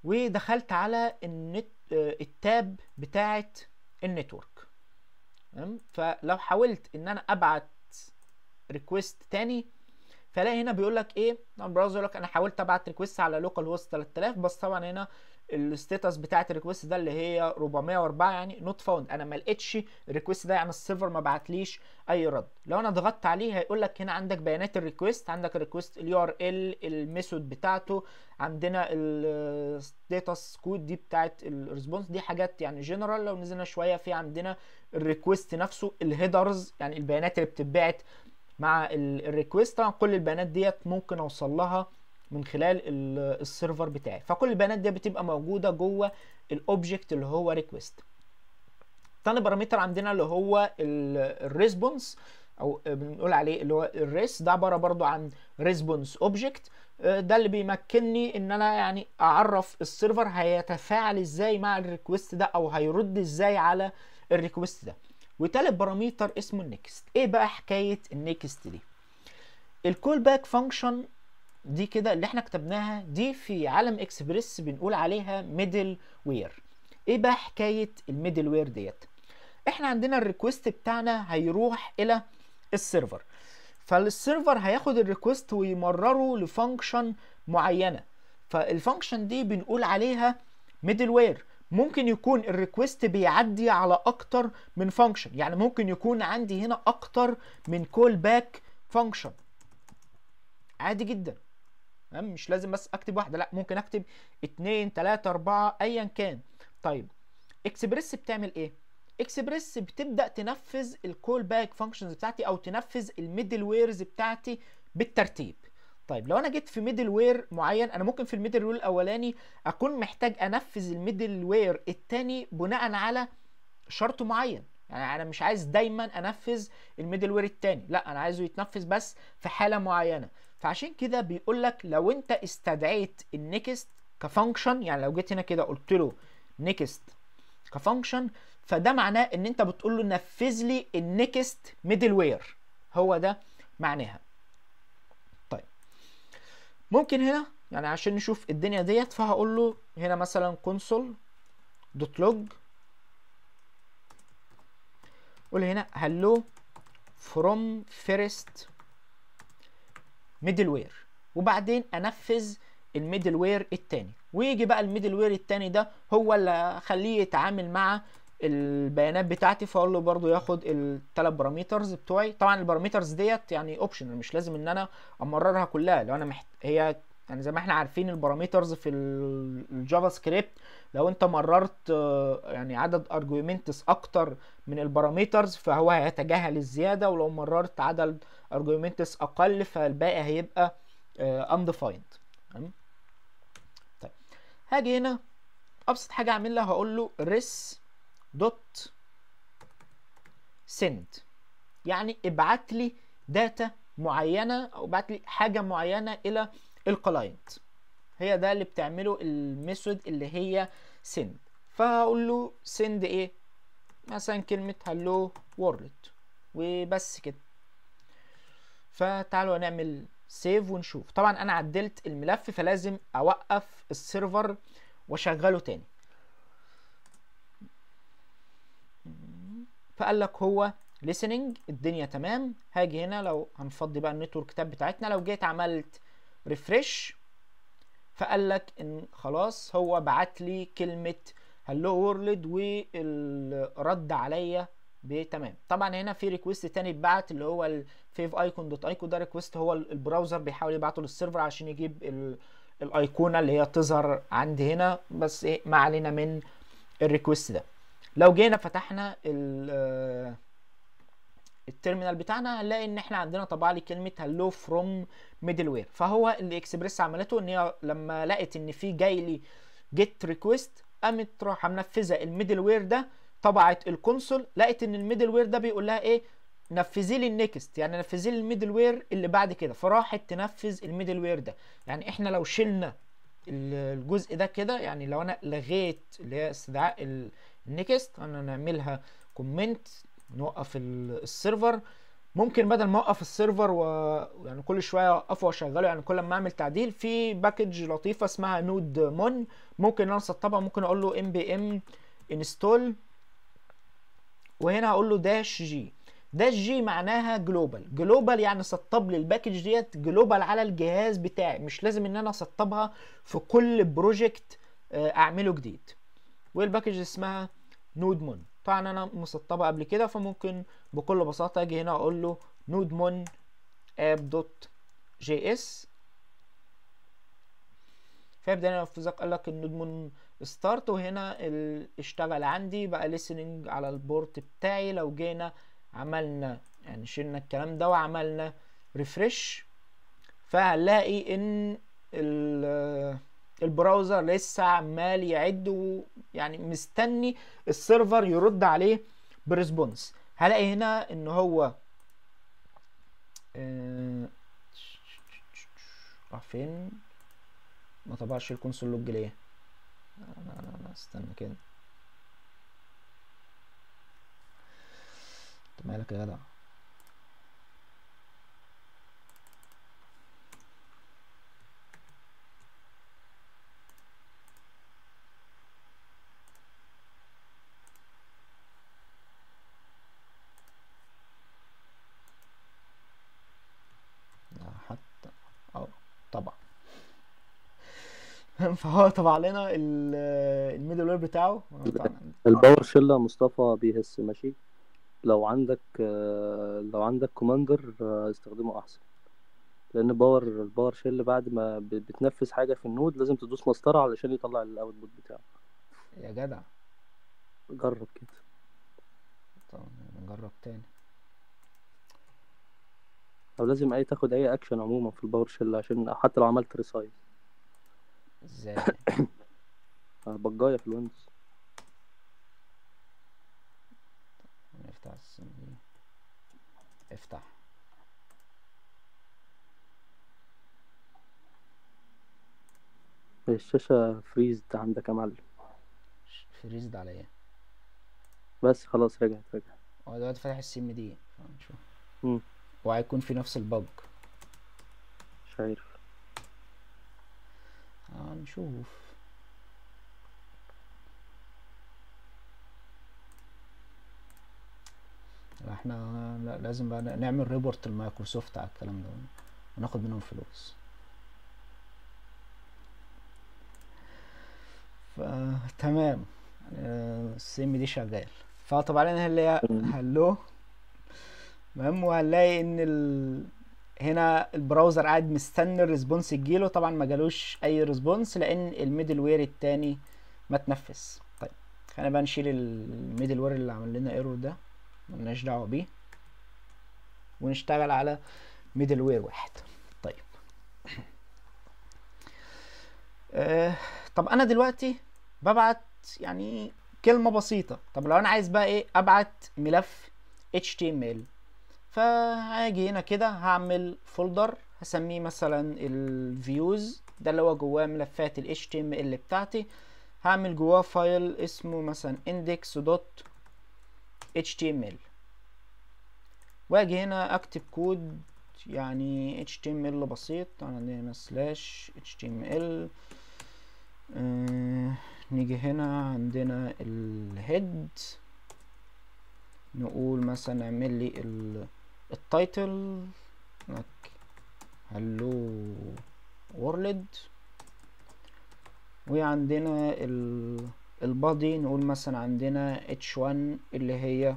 ودخلت على النت التاب بتاعه النتورك تمام فلو حاولت ان انا ابعت ريكوست تاني فلاقي هنا بيقول لك ايه البراوزر نعم، يقول لك انا حاولت ابعت ريكوست على لوكال هوست 3000 بس طبعا هنا الستاتس بتاعه الريكوست ده اللي هي 404 يعني نوت فاوند انا ما لقيتش الريكوست ده يعني السيرفر ما بعتليش اي رد لو انا ضغطت عليه هيقول لك هنا عندك بيانات الريكوست عندك الريكوست اليو ار ال الميثود بتاعته عندنا الستاتس كود دي بتاعه الريسبونس دي حاجات يعني جنرال لو نزلنا شويه في عندنا الريكوست نفسه الهيدرز يعني البيانات اللي بتتبعت مع الريكوست طبعا كل البيانات ديت ممكن اوصل لها من خلال السيرفر بتاعي فكل البيانات دي بتبقى موجوده جوه الاوبجكت اللي هو ريكوست تاني بارامتر عندنا اللي هو الريسبونس او بنقول عليه اللي هو الريس ده عباره برضو عن ريسبونس اوبجكت آه، ده اللي بيمكنني ان انا يعني اعرف السيرفر هيتفاعل ازاي مع الريكوست ده او هيرد ازاي على الريكوست ده وتالت باراميتر اسمه النكست ايه بقى حكايه النكست دي الكول باك فانكشن دي كده اللي احنا كتبناها دي في عالم اكسبريس بنقول عليها ميدل وير ايه بقى حكايه الميدل وير ديت احنا عندنا الريكوست بتاعنا هيروح الى السيرفر فالسيرفر هياخد الريكوست ويمرره لفانكشن معينه فالفانكشن دي بنقول عليها ميدل وير ممكن يكون الريكوست بيعدي على اكتر من فانكشن يعني ممكن يكون عندي هنا اكتر من كول باك فانكشن عادي جدا تمام مش لازم بس اكتب واحده لا ممكن اكتب اتنين تلاته اربعه ايا كان طيب اكسبريس بتعمل ايه اكسبريس بتبدا تنفذ الكول باك فانكشنز بتاعتي او تنفذ الميدل ويرز بتاعتي بالترتيب طيب لو انا جيت في ميدل وير معين انا ممكن في الميدل وير الاولاني اكون محتاج انفذ الميدل وير الثاني بناء على شرط معين يعني انا مش عايز دايما انفذ الميدل وير الثاني لا انا عايزه يتنفذ بس في حاله معينه فعشان كده بيقول لك لو انت استدعيت النكست كفانكشن يعني لو جيت هنا كده قلت له نكست كفانكشن فده معناه ان انت بتقول له نفذ لي النكست ميدل وير هو ده معناها ممكن هنا يعني عشان نشوف الدنيا ديت فهقول له هنا مثلا كونسول دوت لوج قول هنا hello from first middleware وبعدين انفذ الميدل وير التاني ويجي بقى الميدل وير التاني ده هو اللي اخليه يتعامل مع البيانات بتاعتي فاقول له برضو ياخد الثلاث باراميترز بتوعي طبعا الباراميترز ديت يعني اوبشنال مش لازم ان انا امررها كلها لو انا محت... هي يعني زي ما احنا عارفين الباراميترز في الجافا سكريبت لو انت مررت آه، يعني عدد ارجيومنتس اكتر من الباراميترز فهو هيتجاهل الزياده ولو مررت عدد ارجيومنتس اقل فالباقي هيبقى آه، undefined تمام طيب هاجي هنا ابسط حاجه اعملها هقول له ريس دوت سند يعني ابعت لي داتا معينه او ابعت لي حاجه معينه الى الكلاينت هي ده اللي بتعمله الميثود اللي هي سند فهقول له سند ايه مثلا كلمه هلو وورلد وبس كده فتعالوا نعمل سيف ونشوف طبعا انا عدلت الملف فلازم اوقف السيرفر واشغله تاني فقال لك هو listening الدنيا تمام هاجي هنا لو هنفضي بقى النتورك تاب بتاعتنا لو جيت عملت ريفرش فقال لك ان خلاص هو بعت لي كلمه هلو وورلد والرد عليا بتمام طبعا هنا في ريكويست تاني اتبعت اللي هو الفيف ايكون دوت ايكون ده ريكويست هو البراوزر بيحاول يبعته للسيرفر عشان يجيب الايقونه اللي هي تظهر عندي هنا بس ايه ما علينا من الريكويست ده لو جينا فتحنا آه، التيرمينال بتاعنا هنلاقي ان احنا عندنا طبع لي كلمه هلو فروم ميدل وير فهو اللي اكسبريس عملته ان هي لما لقت ان في جاي لي جيت ريكويست قامت راح منفذه الميدل وير ده طبعت الكونسول لقت ان الميدل وير ده بيقول لها ايه نفذي لي النكست يعني نفذي لي الميدل وير اللي بعد كده فراحت تنفذ الميدل وير ده يعني احنا لو شلنا الجزء ده كده يعني لو انا لغيت اللي هي استدعاء نيكست انا نعملها كومنت نوقف السيرفر ممكن بدل ما اوقف السيرفر و يعني كل شويه اوقفه واشغله يعني كل ما اعمل تعديل في باكج لطيفه اسمها نود مون ممكن انا اسطبها ممكن اقول له ام بي ام انستول وهنا هقول له داش جي داش جي معناها جلوبال جلوبال يعني سطب لي الباكج ديت جلوبال على الجهاز بتاعي مش لازم ان انا اسطبها في كل بروجكت آه، اعمله جديد والباكج اسمها نود مون طبعا انا مسطبه قبل كده فممكن بكل بساطه اجي هنا اقول له نود مون اب دوت جي اس فيبدا هنا ينفذك قال لك النود مون ستارت وهنا اشتغل عندي بقى ليسننج على البورت بتاعي لو جينا عملنا يعني شلنا الكلام ده وعملنا ريفرش فهنلاقي ان ال البراوزر لسه عمال يعد يعني مستني السيرفر يرد عليه بريسبونس هلاقي هنا ان هو آه، راح فين ما طبعش الكونسول لوج ليه لا آه، لا لا استنى كده انت مالك يا جدع *laughs* فهو طبع لنا الميدل وير بتاعه الباور شيل مصطفى بيهس ماشي لو عندك لو عندك كوماندر استخدمه احسن لان باور الباور شيل بعد ما بتنفذ حاجه في النود لازم تدوس مسطره علشان يطلع الاوتبوت بتاعه يا جدع جرب كده طب نجرب تاني او لازم اي تاخد اي اكشن عموما في الباور شيل عشان حتى لو عملت ريسايز ازاي *coughs* بجايه في الويندوز نفتح السم دي افتح إيه، الشاشة فريزد عندك يا معلم فريزد على ايه بس خلاص رجعت رجعت هو دلوقتي فاتح السم دي هنشوف وهيكون في نفس البج مش عارف هنشوف احنا لا لازم بقى نعمل ريبورت لمايكروسوفت على الكلام ده وناخد منهم فلوس فتمام السيم آه، دي شغال فطبعا هنلاقي هلو المهم وهنلاقي ان هنا البراوزر قاعد مستني الريسبونس يجيله طبعا ما جالوش اي ريسبونس لان الميدل وير التاني ما تنفذ طيب خلينا بقى نشيل الميدل وير اللي عمل لنا ايرور ده ملناش دعوه بيه ونشتغل على ميدل وير واحد طيب *clears throat* آه طب انا دلوقتي ببعت يعني كلمه بسيطه طب لو انا عايز بقى ايه ابعت ملف HTML فهاجي هنا كده هعمل فولدر هسميه مثلا الفيوز ده اللي هو جواه ملفات ال HTML بتاعتي هعمل جواه فايل اسمه مثلا index.html واجي هنا اكتب كود يعني html بسيط انا عندنا سلاش html آه نيجي هنا عندنا الهيد نقول مثلا اعمل لي ال التايتل هلو وورلد وعندنا البادي نقول مثلا عندنا h1 اللي هي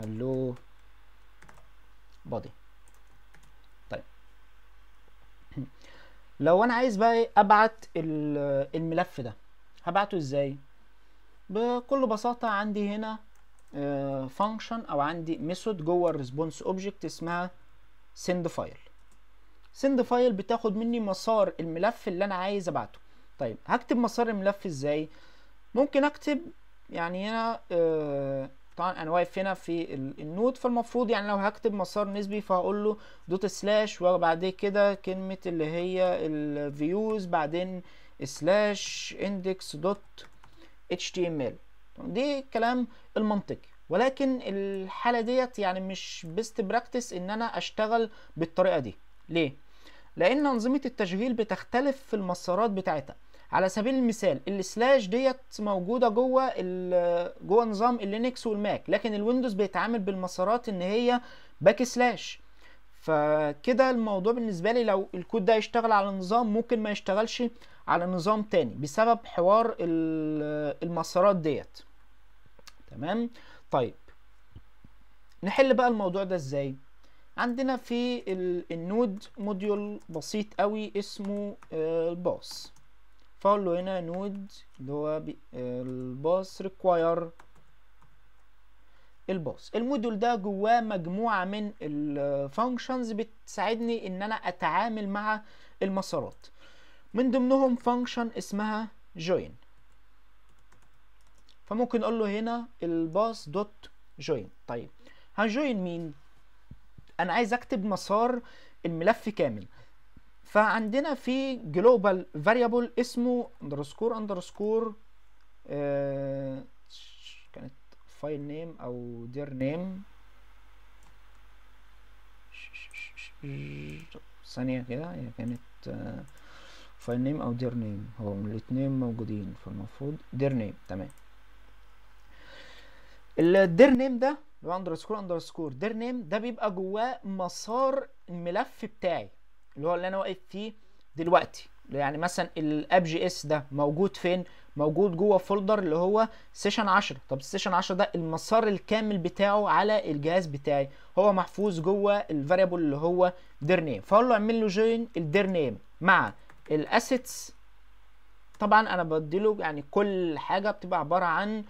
هلو بادي طيب *clears throat* لو انا عايز بقى إيه، ابعت الملف ده هبعته ازاي بكل بساطة عندي هنا فانكشن آه، او عندي ميثود جوه الريسبونس اوبجكت اسمها سند فايل سند فايل بتاخد مني مسار الملف اللي انا عايز ابعته طيب هكتب مسار الملف ازاي ممكن اكتب يعني هنا آه، طبعا انا واقف هنا في النود فالمفروض يعني لو هكتب مسار نسبي فهقول له دوت سلاش وبعد كده كلمه اللي هي الفيوز بعدين سلاش اندكس دوت html دي كلام المنطقي ولكن الحاله ديت يعني مش بيست براكتس ان انا اشتغل بالطريقه دي ليه لان انظمه التشغيل بتختلف في المسارات بتاعتها على سبيل المثال السلاش ديت موجوده جوه جوه نظام اللينكس والماك لكن الويندوز بيتعامل بالمسارات ان هي باك سلاش فكده الموضوع بالنسبه لي لو الكود ده يشتغل على نظام ممكن ما يشتغلش على نظام تاني بسبب حوار المسارات ديت تمام طيب نحل بقى الموضوع ده ازاي عندنا في النود موديول بسيط قوي اسمه آه، الباص فاقول له هنا نود اللي هو آه، الباص ريكواير الباص الموديول ده جواه مجموعه من الفانكشنز آه، بتساعدني ان انا اتعامل مع المسارات من ضمنهم فانكشن اسمها جوين فممكن اقول له هنا الباص دوت جوين طيب هنجوين مين انا عايز اكتب مسار الملف كامل فعندنا في جلوبال فاريبل اسمه اندرسكور اندرسكور آه كانت فايل نيم او دير نيم ثانية كده هي كانت فايل آه، نيم او دير نيم هو الاتنين موجودين فالمفروض دير نيم تمام الدير نيم ده اللي هو اندرسكور اندرسكور دير نيم ده بيبقى جواه مسار الملف بتاعي اللي هو اللي انا واقف فيه دلوقتي يعني مثلا الاب جي اس ده موجود فين موجود جوه فولدر اللي هو سيشن 10 طب السيشن 10 ده المسار الكامل بتاعه على الجهاز بتاعي هو محفوظ جوه الفاريبل اللي هو دير نيم فاقول له اعمل له جوين الدير نيم مع الاسيتس طبعا انا بدي له يعني كل حاجه بتبقى عباره عن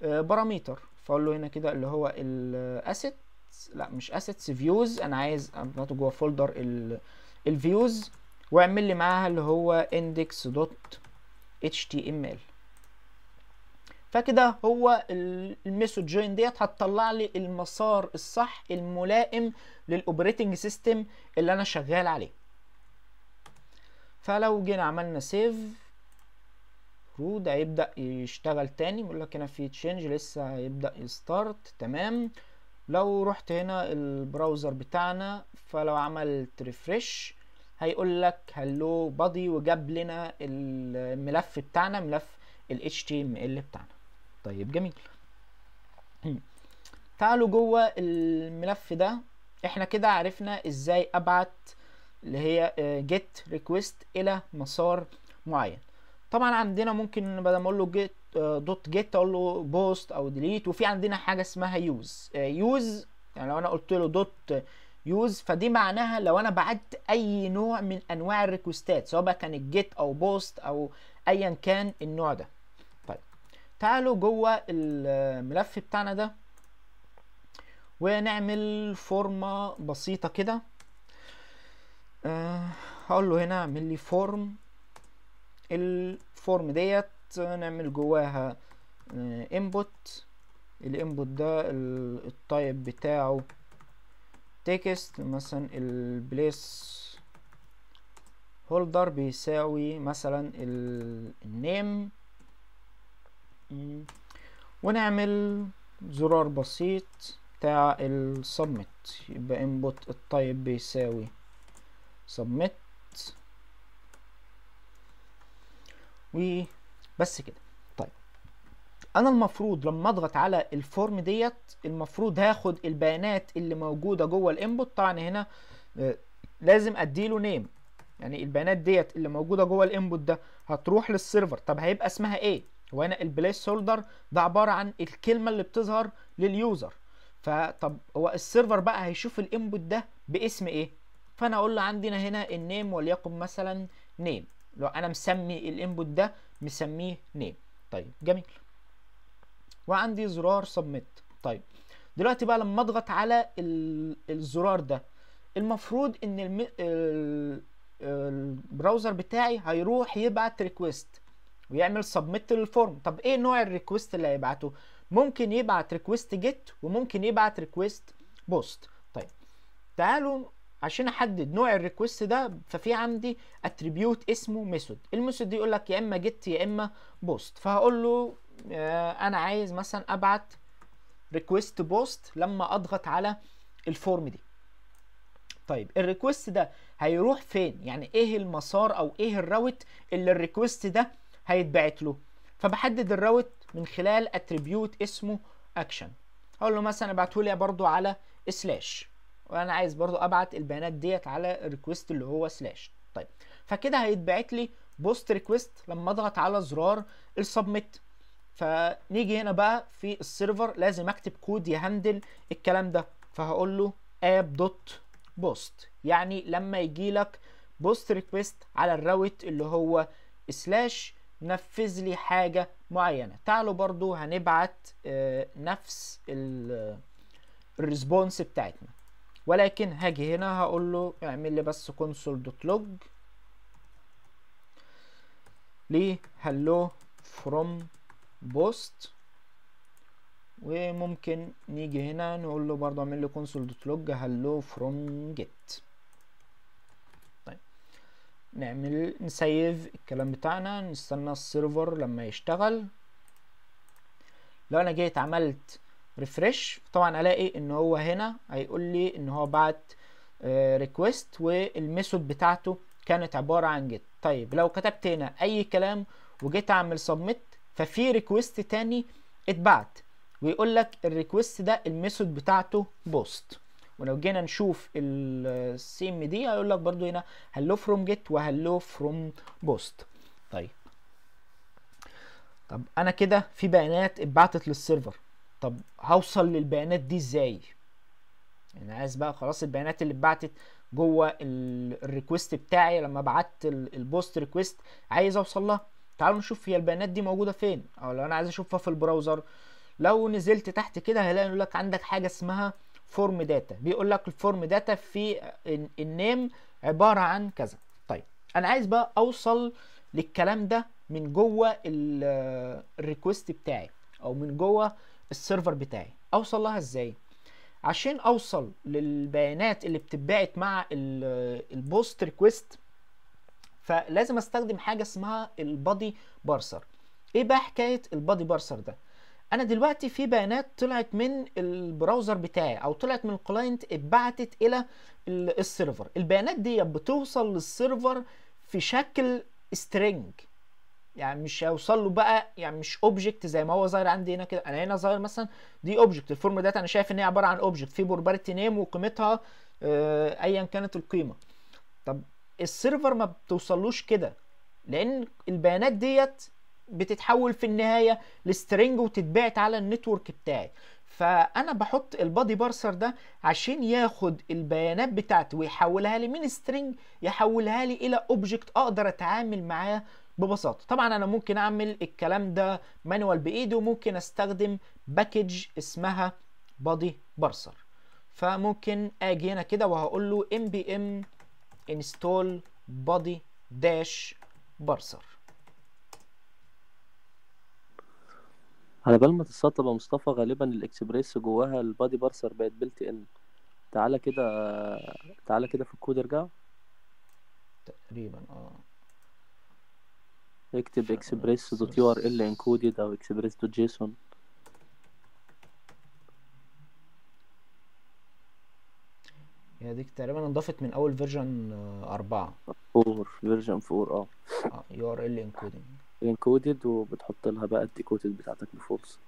باراميتر آه، فاقول له هنا كده اللي هو الاسيت لا مش اسيتس فيوز انا عايز ابعته جوه فولدر الفيوز واعمل لي معاها اللي هو اندكس دوت ال فكده هو الميثود جوين ديت هتطلع لي المسار الصح الملائم للاوبريتنج سيستم اللي انا شغال عليه فلو جينا عملنا سيف المفروض هيبدا يشتغل تاني بيقول لك هنا في تشينج لسه هيبدا يستارت تمام لو رحت هنا البراوزر بتاعنا فلو عملت ريفرش هيقول لك هلو بادي وجاب لنا الملف بتاعنا ملف ال HTML بتاعنا طيب جميل تعالوا جوه الملف ده احنا كده عرفنا ازاي ابعت اللي هي جيت آه، ريكويست الى مسار معين طبعا عندنا ممكن بدل ما اقول له جيت دوت جيت اقول له بوست او ديليت وفي عندنا حاجه اسمها يوز يوز آه، يعني لو انا قلت له دوت يوز فدي معناها لو انا بعت اي نوع من انواع الريكوستات سواء كانت جيت او بوست او ايا كان النوع ده طيب تعالوا جوه الملف بتاعنا ده ونعمل فورمه بسيطه كده آه، هقول له هنا اعمل لي فورم الفورم ديت نعمل جواها انبوت آه، الانبوت ده التايب بتاعه تكست مثلا البليس هولدر بيساوي مثلا النيم ونعمل زرار بسيط بتاع السبميت يبقى انبوت التايب بيساوي سبميت وبس كده طيب انا المفروض لما اضغط على الفورم ديت المفروض هاخد البيانات اللي موجوده جوه الانبوت طبعا هنا آه، لازم اديله نيم يعني البيانات ديت اللي موجوده جوه الانبوت ده هتروح للسيرفر طب هيبقى اسمها ايه هو هنا البليس هولدر ده عباره عن الكلمه اللي بتظهر لليوزر فطب هو السيرفر بقى هيشوف الانبوت ده باسم ايه فانا اقول له عندنا هنا النيم وليكن مثلا نيم لو انا مسمي الانبوت ده مسميه نيم طيب جميل وعندي زرار سبميت طيب دلوقتي بقى لما اضغط على الزرار ده المفروض ان البراوزر بتاعي هيروح يبعت ريكويست ويعمل سبميت للفورم طب ايه نوع الريكويست اللي هيبعته ممكن يبعت ريكويست جيت وممكن يبعت ريكويست بوست طيب تعالوا عشان احدد نوع الريكوست ده ففي عندي اتريبيوت اسمه ميثود الميثود دي يقول لك يا اما جيت يا اما بوست فهقول له آه، انا عايز مثلا ابعت ريكوست بوست لما اضغط على الفورم دي طيب الريكوست ده هيروح فين يعني ايه المسار او ايه الراوت اللي الريكوست ده هيتبعت له فبحدد الراوت من خلال اتريبيوت اسمه اكشن هقول له مثلا ابعته لي برضو على سلاش وانا عايز برضو ابعت البيانات ديت على الريكوست اللي هو سلاش طيب فكده هيتبعت لي بوست ريكوست لما اضغط على زرار السبميت فنيجي هنا بقى في السيرفر لازم اكتب كود يهندل الكلام ده فهقول له اب دوت بوست يعني لما يجي لك بوست ريكوست على الراوت اللي هو سلاش نفذ لي حاجة معينة تعالوا برضو هنبعت آه، نفس الريسبونس بتاعتنا ولكن هاجي هنا هقول له اعمل لي بس كونسول دوت لوج ليه هلو فروم بوست وممكن نيجي هنا نقول له برضه اعمل لي كونسول دوت لوج هلو فروم جيت نعمل نسيف الكلام بتاعنا نستنى السيرفر لما يشتغل لو انا جيت عملت ريفرش طبعا الاقي ان هو هنا هيقول لي ان هو بعت ريكويست آه، والميثود بتاعته كانت عباره عن جيت طيب لو كتبت هنا اي كلام وجيت اعمل سبميت ففي ريكويست تاني اتبعت ويقول لك الريكويست ده الميثود بتاعته بوست ولو جينا نشوف السي ام دي هيقول لك برده هنا هلو فروم جيت وهلو فروم بوست طيب طب انا كده في بيانات اتبعتت للسيرفر طب هوصل للبيانات دي ازاي انا عايز بقى خلاص البيانات اللي اتبعتت جوه الريكوست بتاعي لما بعت البوست ريكوست عايز اوصل لها تعالوا نشوف هي البيانات دي موجوده فين او لو انا عايز اشوفها في البراوزر لو نزلت تحت كده هلاقي لك عندك حاجه اسمها فورم داتا بيقول لك الفورم داتا في النيم عباره عن كذا طيب انا عايز بقى اوصل للكلام ده من جوه الريكوست بتاعي او من جوه السيرفر بتاعي اوصل لها ازاي عشان اوصل للبيانات اللي بتتبعت مع البوست ريكويست فلازم استخدم حاجه اسمها البادي بارسر ايه بقى حكايه البادي بارسر ده انا دلوقتي في بيانات طلعت من البراوزر بتاعي او طلعت من الكلاينت اتبعتت الى السيرفر البيانات دي بتوصل للسيرفر في شكل سترينج يعني مش هيوصل له بقى يعني مش اوبجكت زي ما هو ظاهر عندي هنا كده انا يعني هنا ظاهر مثلا دي اوبجكت الفورم ديت انا شايف ان هي عباره عن اوبجكت في بروبرتي نيم وقيمتها آه، ايا كانت القيمه طب السيرفر ما بتوصلوش كده لان البيانات ديت بتتحول في النهايه لسترينج وتتبعت على النتورك بتاعي فانا بحط البادي بارسر ده عشان ياخد البيانات بتاعتي ويحولها لي من سترينج يحولها لي الى اوبجكت اقدر اتعامل معاه ببساطه طبعا انا ممكن اعمل الكلام ده مانوال بايدي وممكن استخدم باكج اسمها بادي بارسر فممكن اجي هنا كده وهقول له ام بي ام انستول بادي داش بارسر على بال ما تتسطب يا مصطفى غالبا الاكسبريس جواها البادي بارسر بقت بلت ان تعالى كده تعالى كده في الكود ارجع تقريبا اه اكتب اكسبريس دوت يو ار ال انكودد او اكسبريس دوت جيسون هي دي تقريبا انضافت من اول فيرجن آه، أربعة فور فيرجن فور اه يو ار ال انكودنج انكودد وبتحط لها بقى الديكودد بتاعتك بفولس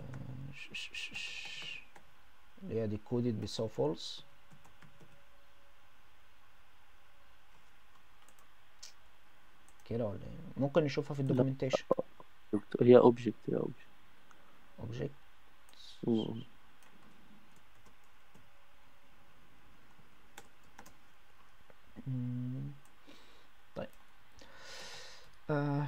آه، اللي هي ديكودد بيساوي فولس كده ولا ايه ممكن نشوفها في الدوكيومنتيشن دكتور هي اوبجكت هي اوبجكت اوبجكت طيب آه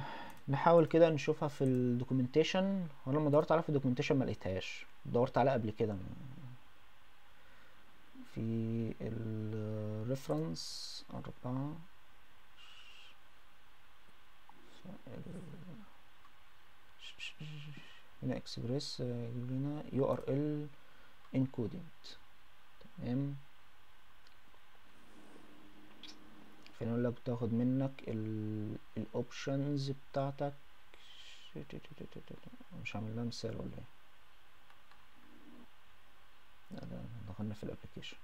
نحاول كده نشوفها في الدوكيومنتيشن وانا لما دورت عليها في الدوكيومنتيشن ما لقيتهاش دورت عليها قبل كده في الريفرنس 4 هنا اكسبريس آه، يجيب لنا يو ار ال انكودنت تمام فنقول لك بتاخد منك الاوبشنز بتاعتك مش عامل لها مثال ولا ايه لا دخلنا في الابلكيشن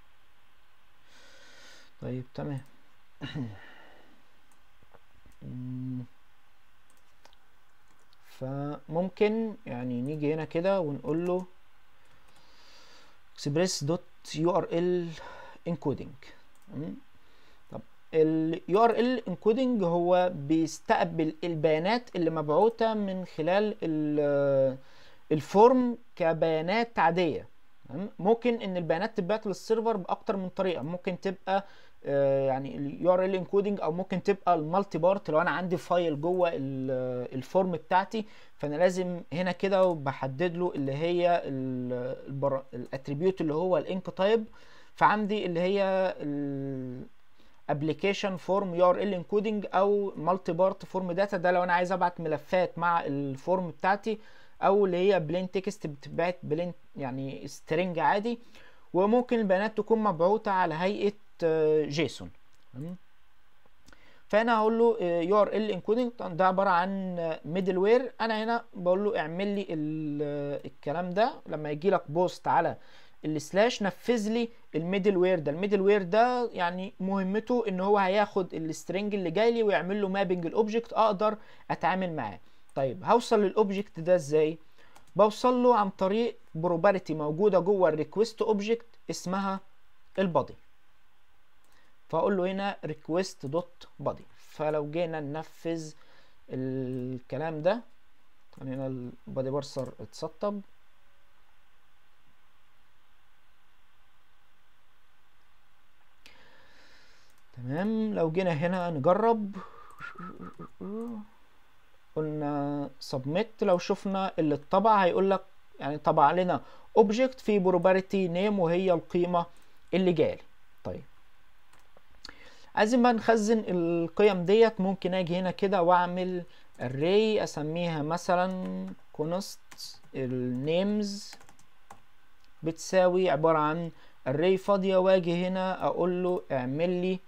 طيب تمام *clears throat* فممكن يعني نيجي هنا كده ونقول له اكسبريس دوت يو ار ال انكودنج طب ال انكودنج هو بيستقبل البيانات اللي مبعوثه من خلال الفورم كبيانات عاديه ممكن ان البيانات تبعت للسيرفر باكتر من طريقه ممكن تبقى آه، يعني اليو ار ال انكودنج او ممكن تبقى المالتي بارت لو انا عندي فايل جوه الفورم آه، بتاعتي فانا لازم هنا كده وبحدد له اللي هي الاتريبيوت اللي هو الانك تايب فعندي اللي هي الابلكيشن فورم يو ار ال انكودنج او مالتي بارت فورم داتا ده لو انا عايز ابعت ملفات مع الفورم بتاعتي او اللي هي بلين تكست بتبعت بلين يعني سترنج عادي وممكن البيانات تكون مبعوثة على هيئة آه، جيسون فانا هقول له آه، يور ال انكودنج ده عباره عن ميدل وير انا هنا بقول له اعمل لي آه، الكلام ده لما يجي لك بوست على السلاش نفذ لي الميدل وير ده الميدل وير ده يعني مهمته ان هو هياخد السترنج اللي جاي لي ويعمل له مابنج الاوبجكت اقدر اتعامل معاه طيب هوصل للاوبجكت ده ازاي بوصل له عن طريق بروبرتي موجودة جوه الريكوست اوبجكت اسمها البادي فاقول له هنا ريكوست دوت بادي فلو جينا ننفذ الكلام ده خلينا يعني البادي بارسر اتسطب تمام لو جينا هنا نجرب قلنا submit لو شفنا اللي اتطبع هيقول لك يعني طبع لنا اوبجكت فيه بروبرتي نيم وهي القيمه اللي جالي طيب عايزين بقى نخزن القيم ديت ممكن اجي هنا كده واعمل array اسميها مثلا const النيمز بتساوي عباره عن array فاضيه واجي هنا اقول له اعمل لي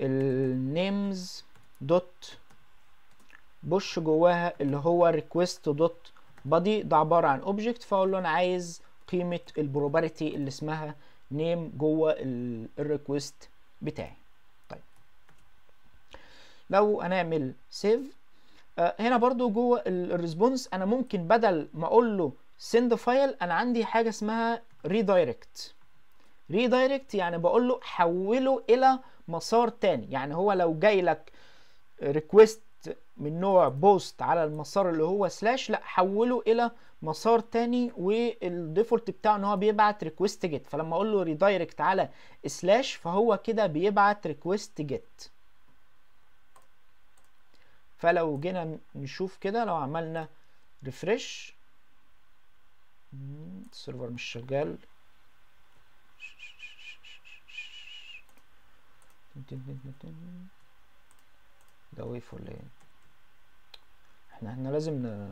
النيمز دوت بوش جواها اللي هو ريكوست دوت بادي ده عباره عن اوبجكت فاقول له انا عايز قيمه البروباريتي اللي اسمها نيم جوه الريكوست بتاعي طيب لو هنعمل سيف آه هنا برضو جوه الريسبونس انا ممكن بدل ما اقول له send فايل انا عندي حاجه اسمها ريدايركت ريدايركت يعني بقول له حوله الى مسار تاني يعني هو لو جاي لك ريكوست من نوع بوست على المسار اللي هو سلاش لا حوله الى مسار تاني والديفولت بتاعه ان هو بيبعت ريكويست جيت فلما اقول له ريدايركت على سلاش فهو كده بيبعت ريكويست جيت فلو جينا نشوف كده لو عملنا ريفرش السيرفر مش شغال ده ويف ولا ايه احنا احنا لازم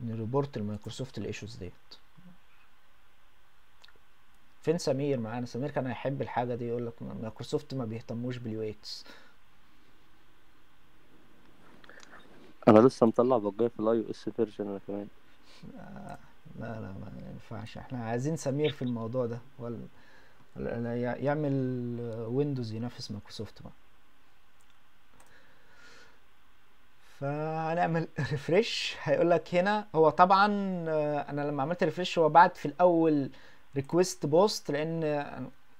نريبورت المايكروسوفت الايشوز ديت فين سمير معانا سمير كان هيحب الحاجه دي يقول لك مايكروسوفت ما بيهتموش اكس انا لسه مطلع بقيه في الاي او اس فيرجن انا كمان آه، لا لا ما ينفعش احنا عايزين سمير في الموضوع ده ولا يعمل ويندوز ينافس مايكروسوفت بقى فهنعمل ريفرش هيقول لك هنا هو طبعا آه، انا لما عملت ريفرش هو بعت في الاول ريكويست بوست لان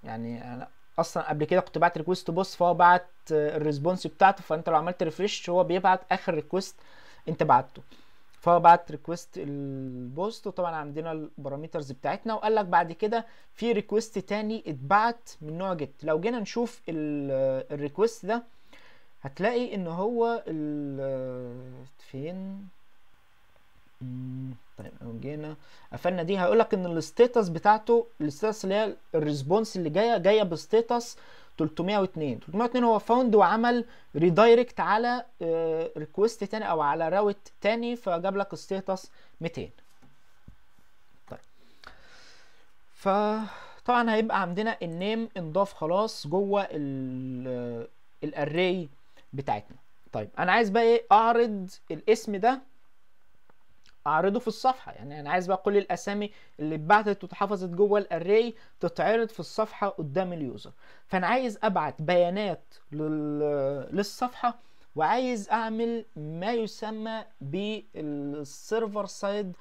يعني انا اصلا قبل كده كنت بعت ريكويست بوست فهو بعت آه، الريسبونس بتاعته فانت لو عملت ريفرش هو بيبعت اخر ريكويست انت بعته فهو بعت ريكويست البوست وطبعا عندنا البارامترز بتاعتنا وقال لك بعد كده في ريكويست تاني اتبعت من نوع جيت لو جينا نشوف الريكويست آه، ده هتلاقي ان هو ال فين طيب لو جينا قفلنا دي لك ان الستيتس بتاعته الستيتس اللي هي الريسبونس اللي جايه جايه بستيتس 302 302 هو فاوند وعمل ريدايركت على ريكويست آه، تاني او على راوت تاني فجاب لك ستيتس 200 طيب فطبعا هيبقى عندنا النيم انضاف خلاص جوه الاري آه، بتاعتنا طيب انا عايز بقى ايه اعرض الاسم ده اعرضه في الصفحه يعني انا عايز بقى كل الاسامي اللي اتبعتت واتحفظت جوه الاري تتعرض في الصفحه قدام اليوزر فانا عايز ابعت بيانات للصفحه وعايز اعمل ما يسمى بالسيرفر سايد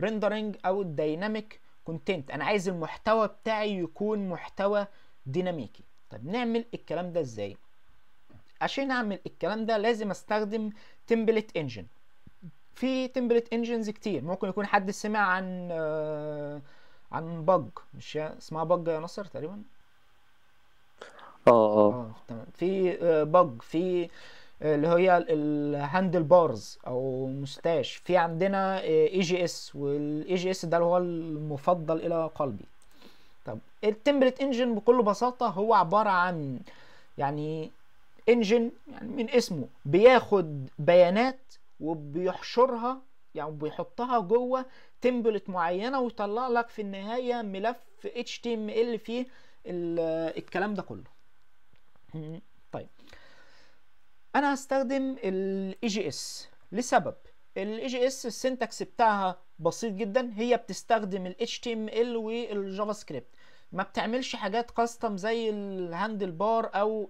ريندرنج او الديناميك كونتنت انا عايز المحتوى بتاعي يكون محتوى ديناميكي طب نعمل الكلام ده ازاي عشان اعمل الكلام ده لازم استخدم تمبلت انجن في تمبلت انجنز كتير ممكن يكون حد سمع عن آه، عن بج مش اسمها بج يا نصر تقريبا اه اه, آه، تمام في بج آه، في اللي هي الهاندل بارز او مستاش في عندنا اي جي اس والاي جي اس ده اللي هو المفضل الى قلبي طب التمبلت انجن بكل بساطه هو عباره عن يعني انجن يعني من اسمه بياخد بيانات وبيحشرها يعني بيحطها جوه تمبلت معينه ويطلع لك في النهايه ملف اتش تي ام ال فيه الكلام ده كله طيب انا هستخدم الاي جي e اس لسبب الاي جي e اس السنتكس بتاعها بسيط جدا هي بتستخدم الاتش تي ام ال والجافا سكريبت ما بتعملش حاجات كاستم زي الهاندل بار او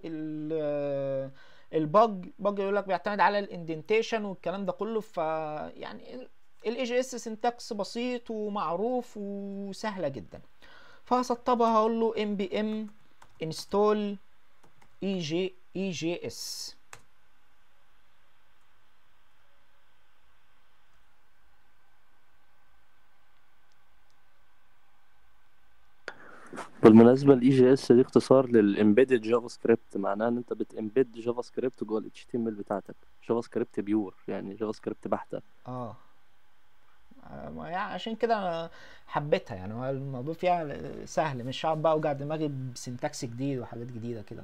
الباج باج يقول لك بيعتمد على الاندنتيشن والكلام ده كله ف يعني الاي جي اس سنتكس بسيط ومعروف وسهله جدا فهسطبها هقول له ام بي ام انستول اي جي اي جي اس بالمناسبه الاي جي اس دي اختصار للامبيدد جافا سكريبت معناها ان انت بتمبيد جافا سكريبت جوه الاتش تي ام ال بتاعتك جافا سكريبت بيور يعني جافا سكريبت بحته اه يعني عشان كده انا حبيتها يعني هو الموضوع فيها سهل مش هقعد بقى اوجع دماغي بسنتاكس جديد وحاجات جديده كده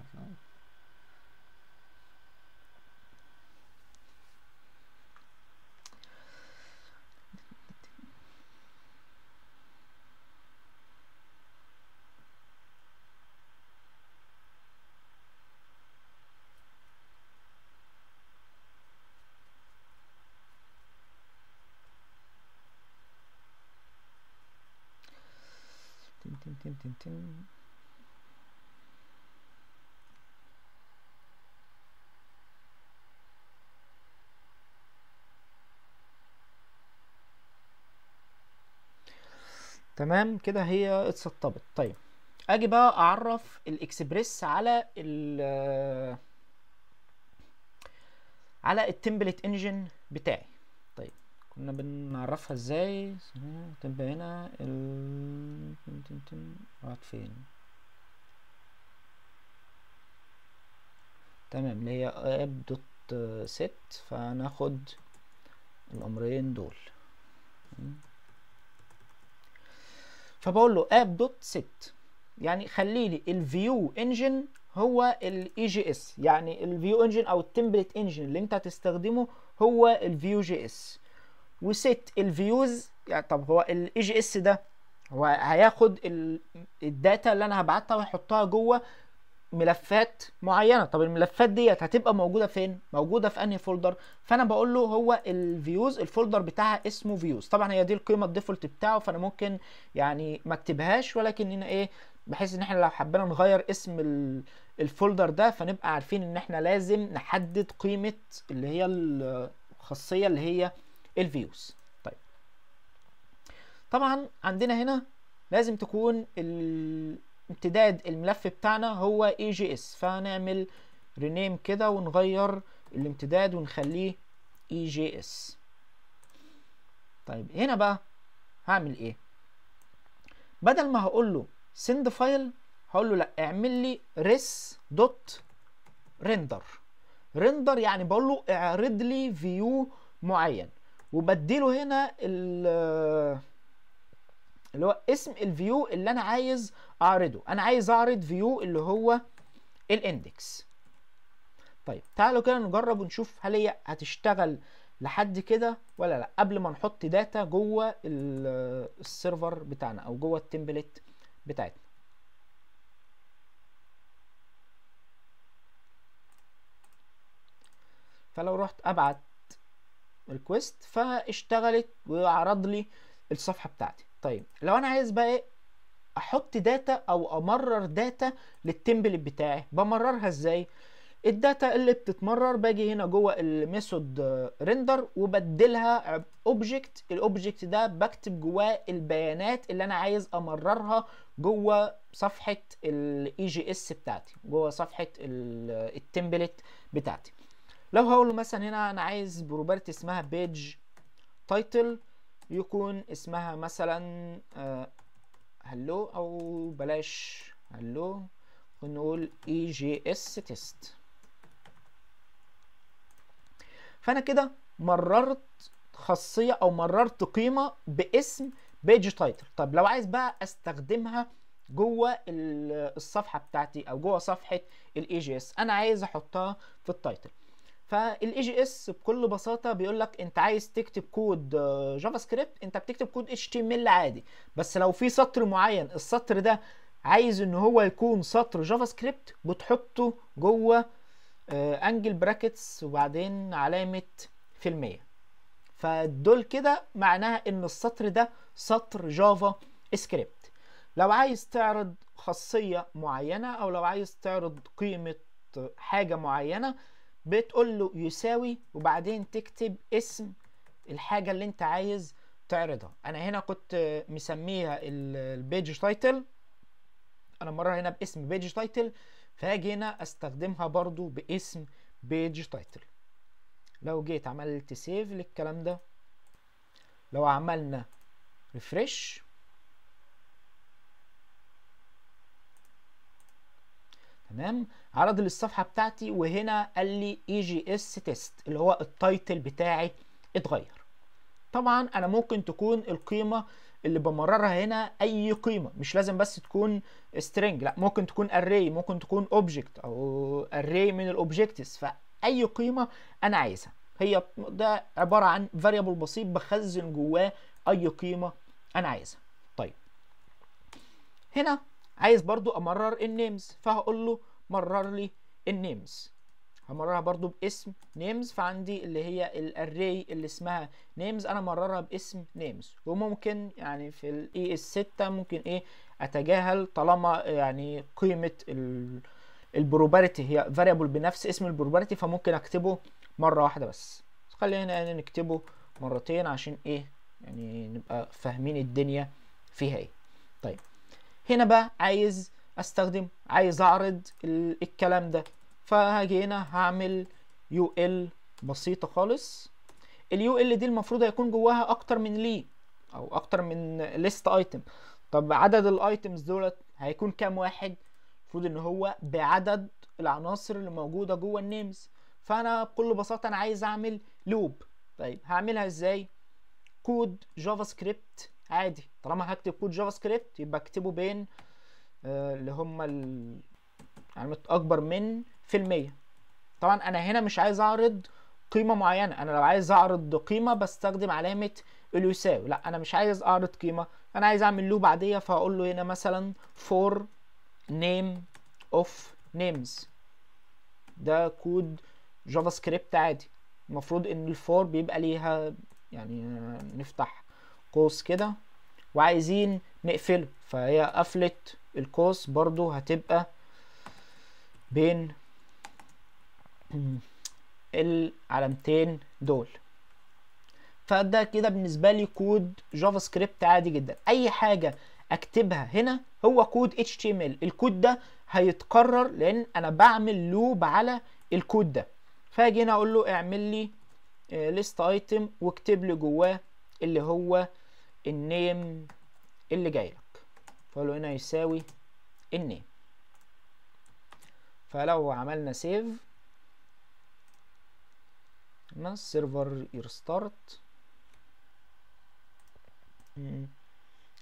continue تمام كده هي اتسطبت طيب اجي بقى اعرف الاكسبريس على ال على التمبلت انجن بتاعي كنا بنعرفها ازاي تبقى هنا ال راحت فين تمام اللي هي اب دوت ست فهناخد الامرين دول فبقول له اب دوت ست يعني خلي لي الفيو انجن هو الاي جي e اس يعني الفيو انجن او التمبلت انجن اللي انت هتستخدمه هو الفيو جي اس وست الفيوز يعني طب هو الاي جي اس ده هو هياخد الداتا اللي انا هبعتها ويحطها جوه ملفات معينه طب الملفات ديت هتبقى موجوده فين موجوده في انهي فولدر فانا بقول له هو الفيوز الفولدر بتاعها اسمه فيوز طبعا هي دي القيمه الديفولت بتاعه فانا ممكن يعني ما اكتبهاش ولكن هنا ايه بحيث ان احنا لو حبينا نغير اسم الفولدر ده فنبقى عارفين ان احنا لازم نحدد قيمه اللي هي الخاصيه اللي هي الفيوز طيب طبعا عندنا هنا لازم تكون امتداد الملف بتاعنا هو اي جي اس فهنعمل رينيم كده ونغير الامتداد ونخليه اي جي اس طيب هنا بقى هعمل ايه بدل ما هقول له سند فايل هقول له لا اعمل لي ريس دوت ريندر ريندر يعني بقول له اعرض لي فيو معين وبديله هنا اللي هو اسم الفيو اللي انا عايز اعرضه انا عايز اعرض فيو اللي هو الاندكس طيب تعالوا كده نجرب ونشوف هل هي هتشتغل لحد كده ولا لا قبل ما نحط داتا جوه السيرفر بتاعنا او جوه التمبلت بتاعتنا فلو رحت ابعت ريكويست فاشتغلت وعرض لي الصفحه بتاعتي طيب لو انا عايز بقى ايه احط داتا او امرر داتا للتمبلت بتاعي بمررها ازاي الداتا اللي بتتمرر باجي هنا جوه الميثود ريندر وبدلها اوبجكت الاوبجكت ده بكتب جواه البيانات اللي انا عايز امررها جوه صفحه الاي جي e اس بتاعتي جوه صفحه التمبلت بتاعتي لو هقول مثلا هنا انا عايز بروبرتي اسمها بيج تايتل يكون اسمها مثلا آه، هلو او بلاش هلو ونقول اي جي اس تيست فانا كده مررت خاصيه او مررت قيمه باسم بيج تايتل طب لو عايز بقى استخدمها جوه الصفحه بتاعتي او جوه صفحه الاي جي e اس انا عايز احطها في التايتل فالاي جي اس بكل بساطه بيقول لك انت عايز تكتب كود جافا آه، سكريبت انت بتكتب كود اتش تي ام ال عادي بس لو في سطر معين السطر ده عايز ان هو يكون سطر جافا سكريبت بتحطه جوه انجل آه، براكتس وبعدين علامه في المية فدول كده معناها ان السطر ده سطر جافا سكريبت لو عايز تعرض خاصيه معينه او لو عايز تعرض قيمه حاجه معينه بتقول له يساوي وبعدين تكتب اسم الحاجه اللي انت عايز تعرضها انا هنا كنت مسميها البيج تايتل انا مره هنا باسم بيج تايتل فهاجي هنا استخدمها برضو باسم بيج تايتل لو جيت عملت سيف للكلام ده لو عملنا ريفرش تمام عرض للصفحه بتاعتي وهنا قال لي اي جي اس تيست اللي هو التايتل بتاعي اتغير طبعا انا ممكن تكون القيمه اللي بمررها هنا اي قيمه مش لازم بس تكون string لا ممكن تكون array ممكن تكون object او array من الاوبجكتس فاي قيمه انا عايزها هي ده عباره عن فاريبل بسيط بخزن جواه اي قيمه انا عايزها طيب هنا عايز برضو امرر النيمز فهقول له مرر لي النيمز همررها برضو باسم نيمز فعندي اللي هي الاري اللي اسمها نيمز انا مررها باسم نيمز وممكن يعني في الاي الستة ممكن ايه اتجاهل طالما يعني قيمة البروباريتي هي فاريبل بنفس اسم البروباريتي فممكن اكتبه مرة واحدة بس خلينا هنا يعني نكتبه مرتين عشان ايه يعني نبقى فاهمين الدنيا فيها ايه طيب هنا بقى عايز استخدم عايز اعرض الكلام ده فهاجي هنا هعمل يو ال بسيطه خالص اليو ال دي المفروض هيكون جواها اكتر من لي او اكتر من ليست ايتم طب عدد الايتمز دولت هيكون كام واحد المفروض ان هو بعدد العناصر اللي موجوده جوه النيمز فانا بكل بساطه انا عايز اعمل لوب طيب هعملها ازاي كود جافا سكريبت عادي طالما هكتب كود جافا سكريبت يبقى اكتبه بين آه، اللي هما علامة يعني اكبر من في المية طبعا انا هنا مش عايز اعرض قيمة معينة انا لو عايز اعرض قيمة بستخدم علامة اليساوي لا انا مش عايز اعرض قيمة انا عايز اعمل لوب عادية فهقول له هنا مثلا for name of names ده كود جافا سكريبت عادي المفروض ان الفور بيبقى ليها يعني آه، نفتح قوس كده وعايزين نقفله فهي قفلة القوس برضو هتبقى بين *clears throat* العلامتين دول فده كده بالنسبة لي كود جافا سكريبت عادي جدا اي حاجة اكتبها هنا هو كود HTML الكود ده هيتكرر لان انا بعمل لوب على الكود ده فاجي هنا اقول له اعمل لي ليست آه، ايتم واكتب لي جواه اللي هو النيم اللي جايلك فقول له هنا يساوي النيم فلو عملنا سيف السيرفر يرستارت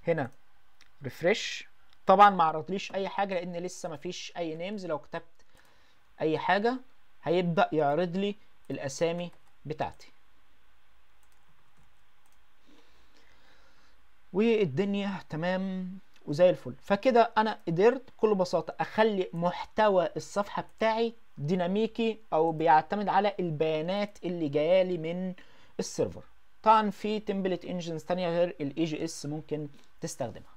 هنا ريفرش طبعا ما عرضليش اي حاجه لان لسه ما فيش اي نيمز لو كتبت اي حاجه هيبدا يعرض لي الاسامي بتاعتي والدنيا تمام وزي الفل فكده انا قدرت بكل بساطه اخلي محتوى الصفحه بتاعي ديناميكي او بيعتمد على البيانات اللي جايالي من السيرفر طبعا في تمبلت انجنز تانية غير الاي جي اس ممكن تستخدمها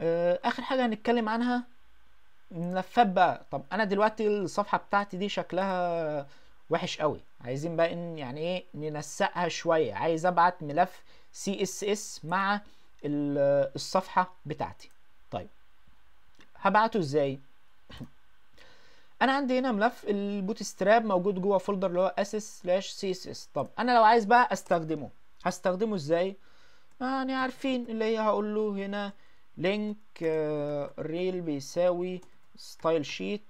آه، اخر حاجه هنتكلم عنها ملفات بقى طب انا دلوقتي الصفحه بتاعتي دي شكلها وحش قوي عايزين بقى ان يعني ايه ننسقها شويه عايز ابعت ملف سي اس اس مع الصفحه بتاعتي طيب هبعته ازاي *clears throat* انا عندي هنا ملف البوت ستراب موجود جوه فولدر اللي هو اسس سلاش سي اس اس طب انا لو عايز بقى استخدمه هستخدمه ازاي يعني عارفين اللي هي هقول له هنا لينك آه، ريل بيساوي ستايل شيت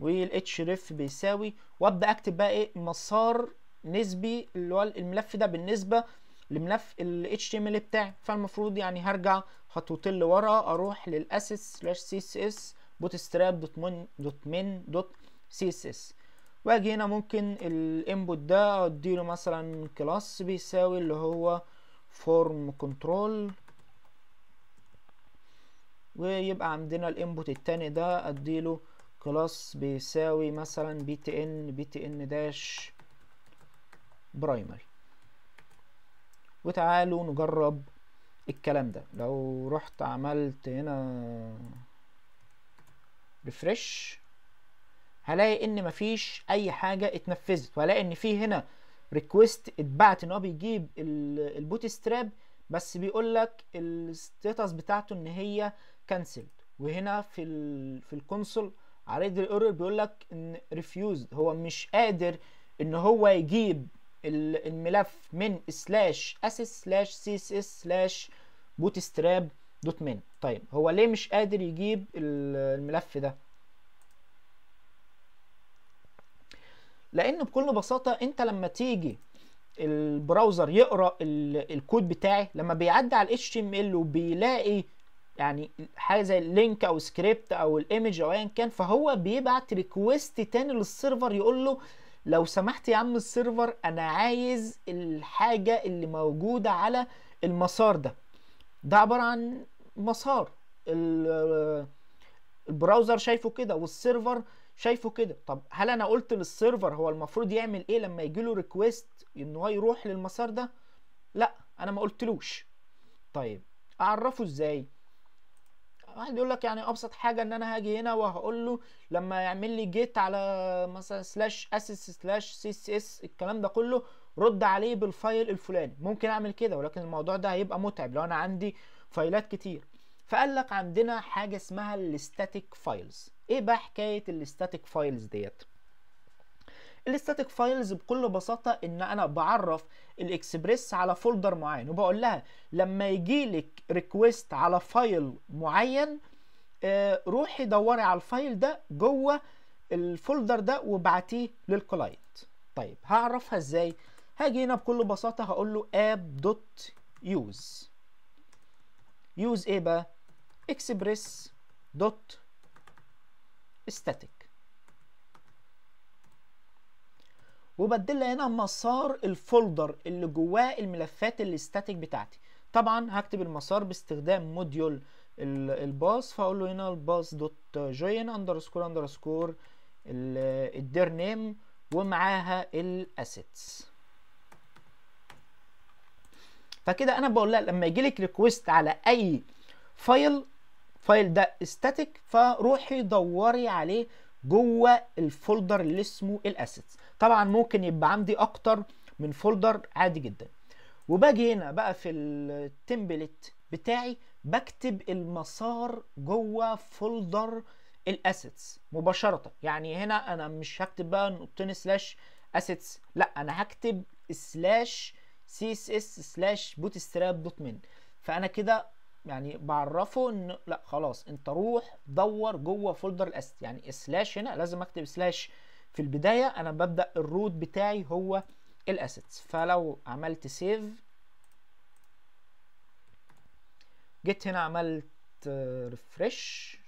والاتش ريف بيساوي وابدا اكتب بقى ايه مسار نسبي اللي هو الملف ده بالنسبه لملف ال بتاعي فالمفروض يعني هرجع خطوتين لورا اروح للاسس سلاش سي اس اس بوت ستراب دوت من دوت من دوت سي اس اس واجي هنا ممكن الانبوت ده اديله مثلا كلاس بيساوي اللي هو فورم كنترول ويبقى عندنا الانبوت التاني ده اديله كلاس بيساوي مثلا بي تي ان بي تي ان داش برايمري وتعالوا نجرب الكلام ده لو رحت عملت هنا ريفرش هلاقي ان مفيش اي حاجه اتنفذت وهلاقي ان في هنا ريكويست اتبعت ان هو بيجيب البوت ستراب بس بيقول لك الستاتس بتاعته ان هي كانسل وهنا في الـ في الكونسول على ريد الايرور بيقول لك ان ريفيوز هو مش قادر ان هو يجيب الملف من سلاش اسس سلاش سي اس اس سلاش بوت ستراب دوت من طيب هو ليه مش قادر يجيب الملف ده لان بكل بساطه انت لما تيجي البراوزر يقرا الكود بتاعي لما بيعدي على ال HTML وبيلاقي يعني حاجه زي اللينك او سكريبت او الايمج او ايا كان فهو بيبعت ريكويست تاني للسيرفر يقول له لو سمحت يا عم السيرفر انا عايز الحاجه اللي موجوده على المسار ده ده عباره عن مسار البراوزر شايفه كده والسيرفر شايفه كده طب هل انا قلت للسيرفر هو المفروض يعمل ايه لما يجي له ريكويست ان هو يروح للمسار ده لا انا ما قلتلوش طيب اعرفه ازاي واحد يقول لك يعني ابسط حاجه ان انا هاجي هنا وهقول له لما يعمل لي جيت على مثلا سلاش اسس سلاش سي اس اس الكلام ده كله رد عليه بالفايل الفلاني ممكن اعمل كده ولكن الموضوع ده هيبقى متعب لو انا عندي فايلات كتير فقال لك عندنا حاجه اسمها الاستاتيك فايلز ايه بقى حكايه الاستاتيك فايلز ديت الاستاتيك فايلز بكل بساطه ان انا بعرف الاكسبريس على فولدر معين وبقول لها لما يجي لك ريكويست على فايل معين آه، روحي دوري على الفايل ده جوه الفولدر ده وابعتيه للكلاينت طيب هعرفها ازاي هاجي هنا بكل بساطه هقول له اب دوت يوز يوز ايه بقى اكسبريس دوت static لي هنا مسار الفولدر اللي جواه الملفات الاستاتيك بتاعتي طبعا هكتب المسار باستخدام موديول الباص فاقول له هنا الباص دوت جوين اندرسكور اندرسكور الدير نيم ومعاها الاسيتس فكده انا بقول لها لما يجي لك ريكويست على اي فايل فايل ده استاتيك فروحي دوري عليه جوه الفولدر اللي اسمه الاسيتس طبعا ممكن يبقى عندي اكتر من فولدر عادي جدا وباجي هنا بقى في التمبلت بتاعي بكتب المسار جوه فولدر الاسيتس مباشره يعني هنا انا مش هكتب بقى نقطتين سلاش اسيتس لا انا هكتب سلاش سي اس اس سلاش بوت ستراب دوت من فانا كده يعني بعرفه ان لا خلاص انت روح دور جوه فولدر الاسيتس يعني سلاش هنا لازم اكتب سلاش في البدايه انا ببدا الروت بتاعي هو الاسيتس فلو عملت سيف جيت هنا عملت ريفرش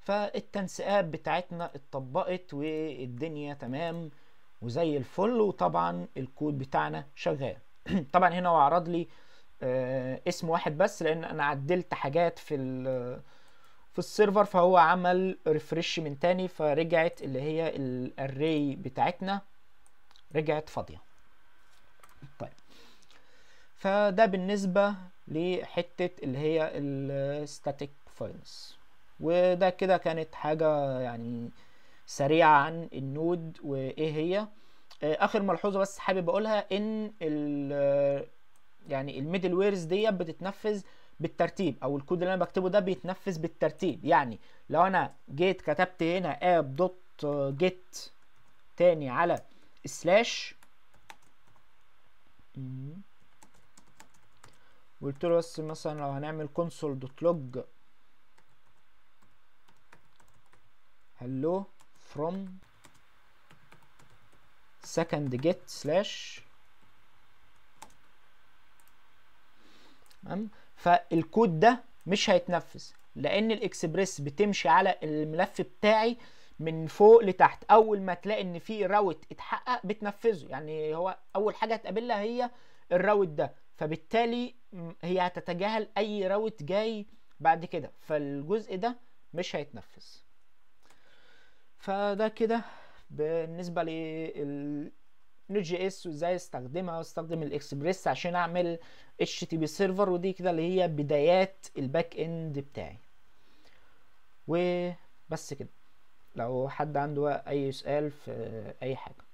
فالتنسيقات بتاعتنا اتطبقت والدنيا تمام وزي الفل وطبعا الكود بتاعنا شغال *clears throat* طبعا هنا هو عرض لي آه، اسم واحد بس لان انا عدلت حاجات في في السيرفر فهو عمل ريفرش من تاني فرجعت اللي هي الاري بتاعتنا رجعت فاضيه طيب فده بالنسبه لحته اللي هي الستاتيك فايلز وده كده كانت حاجه يعني سريعه عن النود وايه هي آه، اخر ملحوظه بس حابب اقولها ان الـ يعني الميدل ويرز ديت بتتنفذ بالترتيب او الكود اللي انا بكتبه ده بيتنفذ بالترتيب يعني لو انا جيت كتبت هنا اب دوت جيت تاني على سلاش قلت له بس مثلا لو هنعمل كونسول دوت لوج هلو فروم second get سلاش تمام فالكود ده مش هيتنفذ لان الاكسبريس بتمشي على الملف بتاعي من فوق لتحت اول ما تلاقي ان في راوت اتحقق بتنفذه يعني هو اول حاجه هتقابلها هي الراوت ده فبالتالي هي هتتجاهل اي راوت جاي بعد كده فالجزء ده مش هيتنفذ فده كده بالنسبه لل نوت جي اس وازاي استخدمها واستخدم الاكسبريس عشان اعمل اتش تي بي سيرفر ودي كده اللي هي بدايات الباك اند بتاعي وبس كده لو حد عنده اي سؤال في اي حاجه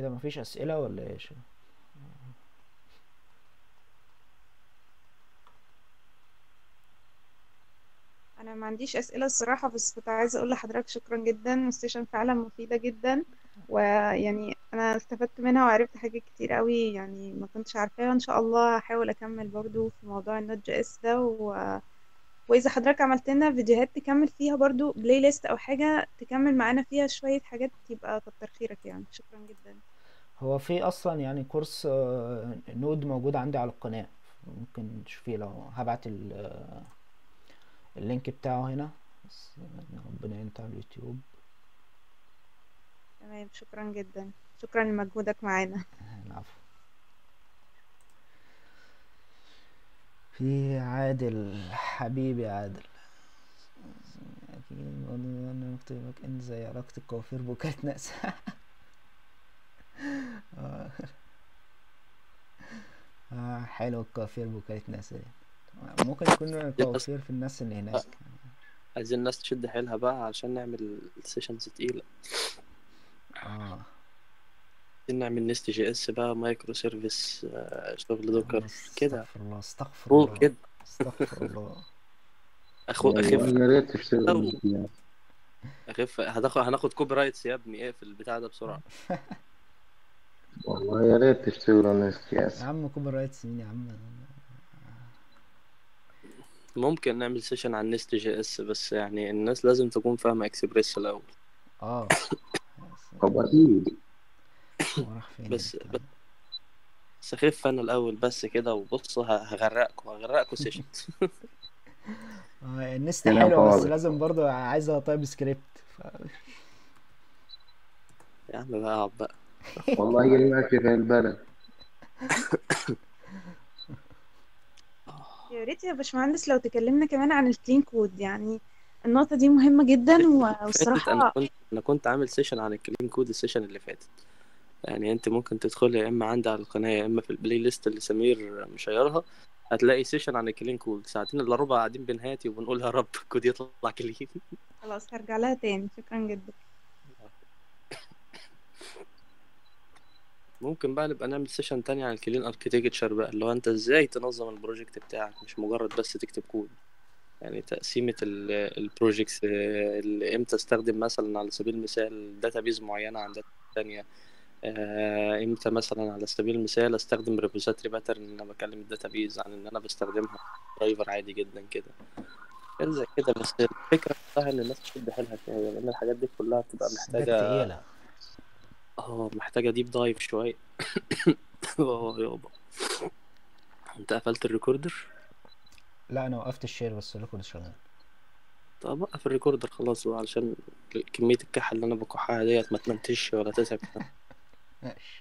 كده مفيش اسئله ولا ايه انا ما عنديش اسئله الصراحه بس كنت عايزه اقول لحضرتك شكرا جدا السيشن فعلا مفيده جدا ويعني انا استفدت منها وعرفت حاجات كتير قوي يعني ما كنتش عارفاها ان شاء الله هحاول اكمل برضو في موضوع النوت جي اس ده و... واذا حضرتك عملت لنا فيديوهات تكمل فيها برضو بلاي ليست او حاجه تكمل معانا فيها شويه حاجات يبقى كتر خيرك يعني شكرا جدا هو في اصلا يعني كورس آه، نود موجود عندي على القناة ممكن تشوفيه لو هبعت آه، اللينك بتاعه هنا بس يعني ربنا يعين على اليوتيوب تمام شكرا جدا شكرا لمجهودك معانا العفو في عادل حبيبي عادل اكيد انا مكتبك انت زي علاقة الكوافير بكات ناس *laughs* آه. آه حلو الكوافير بوكالة ناس ممكن يكون كوافير في الناس اللي هناك عايزين الناس تشد حيلها بقى عشان نعمل سيشنز تقيلة اه عايزين نعمل نست جي اس بقى مايكرو آه، سيرفيس شغل آه، دوكر كده استغفر الله استغفر الله كده استغفر الله اخو اخف يا ريت تشتغل اخف هناخد كوبي رايتس يا ابني اقفل إيه البتاع ده بسرعة *laughs* والله يا ريت تشتغل الناس يا عم كبر رايتس مين يا عم ممكن نعمل سيشن عن نست جي اس بس يعني الناس لازم تكون فاهمه اكسبريس الاول اه هو اكيد بس بس خف انا الاول بس كده وبص هغرقكم هغرقكم سيشن النست حلوه بس لازم برضه عايزها تايب سكريبت ف... يا عم بقى بقى والله يجمعك في البلد يا ريت يا باشمهندس لو تكلمنا كمان عن الكلين كود يعني النقطه دي مهمه جدا والصراحه انا كنت انا كنت عامل سيشن عن الكلين كود السيشن اللي فاتت يعني انت ممكن تدخل يا اما عندي على القناه يا اما في البلاي ليست اللي سمير مشيرها هتلاقي سيشن عن الكلين كود ساعتين الا ربع قاعدين بنهاتي وبنقول يا رب الكود يطلع كلين خلاص هرجع لها تاني شكرا جدا ممكن بقى نبقى نعمل سيشن تاني عن الكلين اركتكتشر بقى اللي هو انت ازاي تنظم البروجكت بتاعك مش مجرد بس تكتب كود يعني تقسيمة اللي امتى استخدم مثلا على سبيل المثال داتابيز معينة عن داتا تانية آه، امتى مثلا على سبيل المثال استخدم ريبوزاتري باترن ان انا بكلم الداتابيز عن ان انا بستخدمها درايفر عادي جدا كده كان زي كده بس الفكرة كلها ان الناس تشد حيلها شوية لان الحاجات دي كلها بتبقى محتاجة تقيلة اه محتاجة ديب دايف شوية *coughs* اه يابا انت قفلت الريكوردر لا انا وقفت الشير بس الريكورد شغال طب وقف الريكوردر خلاص علشان كمية الكحة اللي انا بكحها ديت ما تمنتش ولا تسعب *laughs* ماشي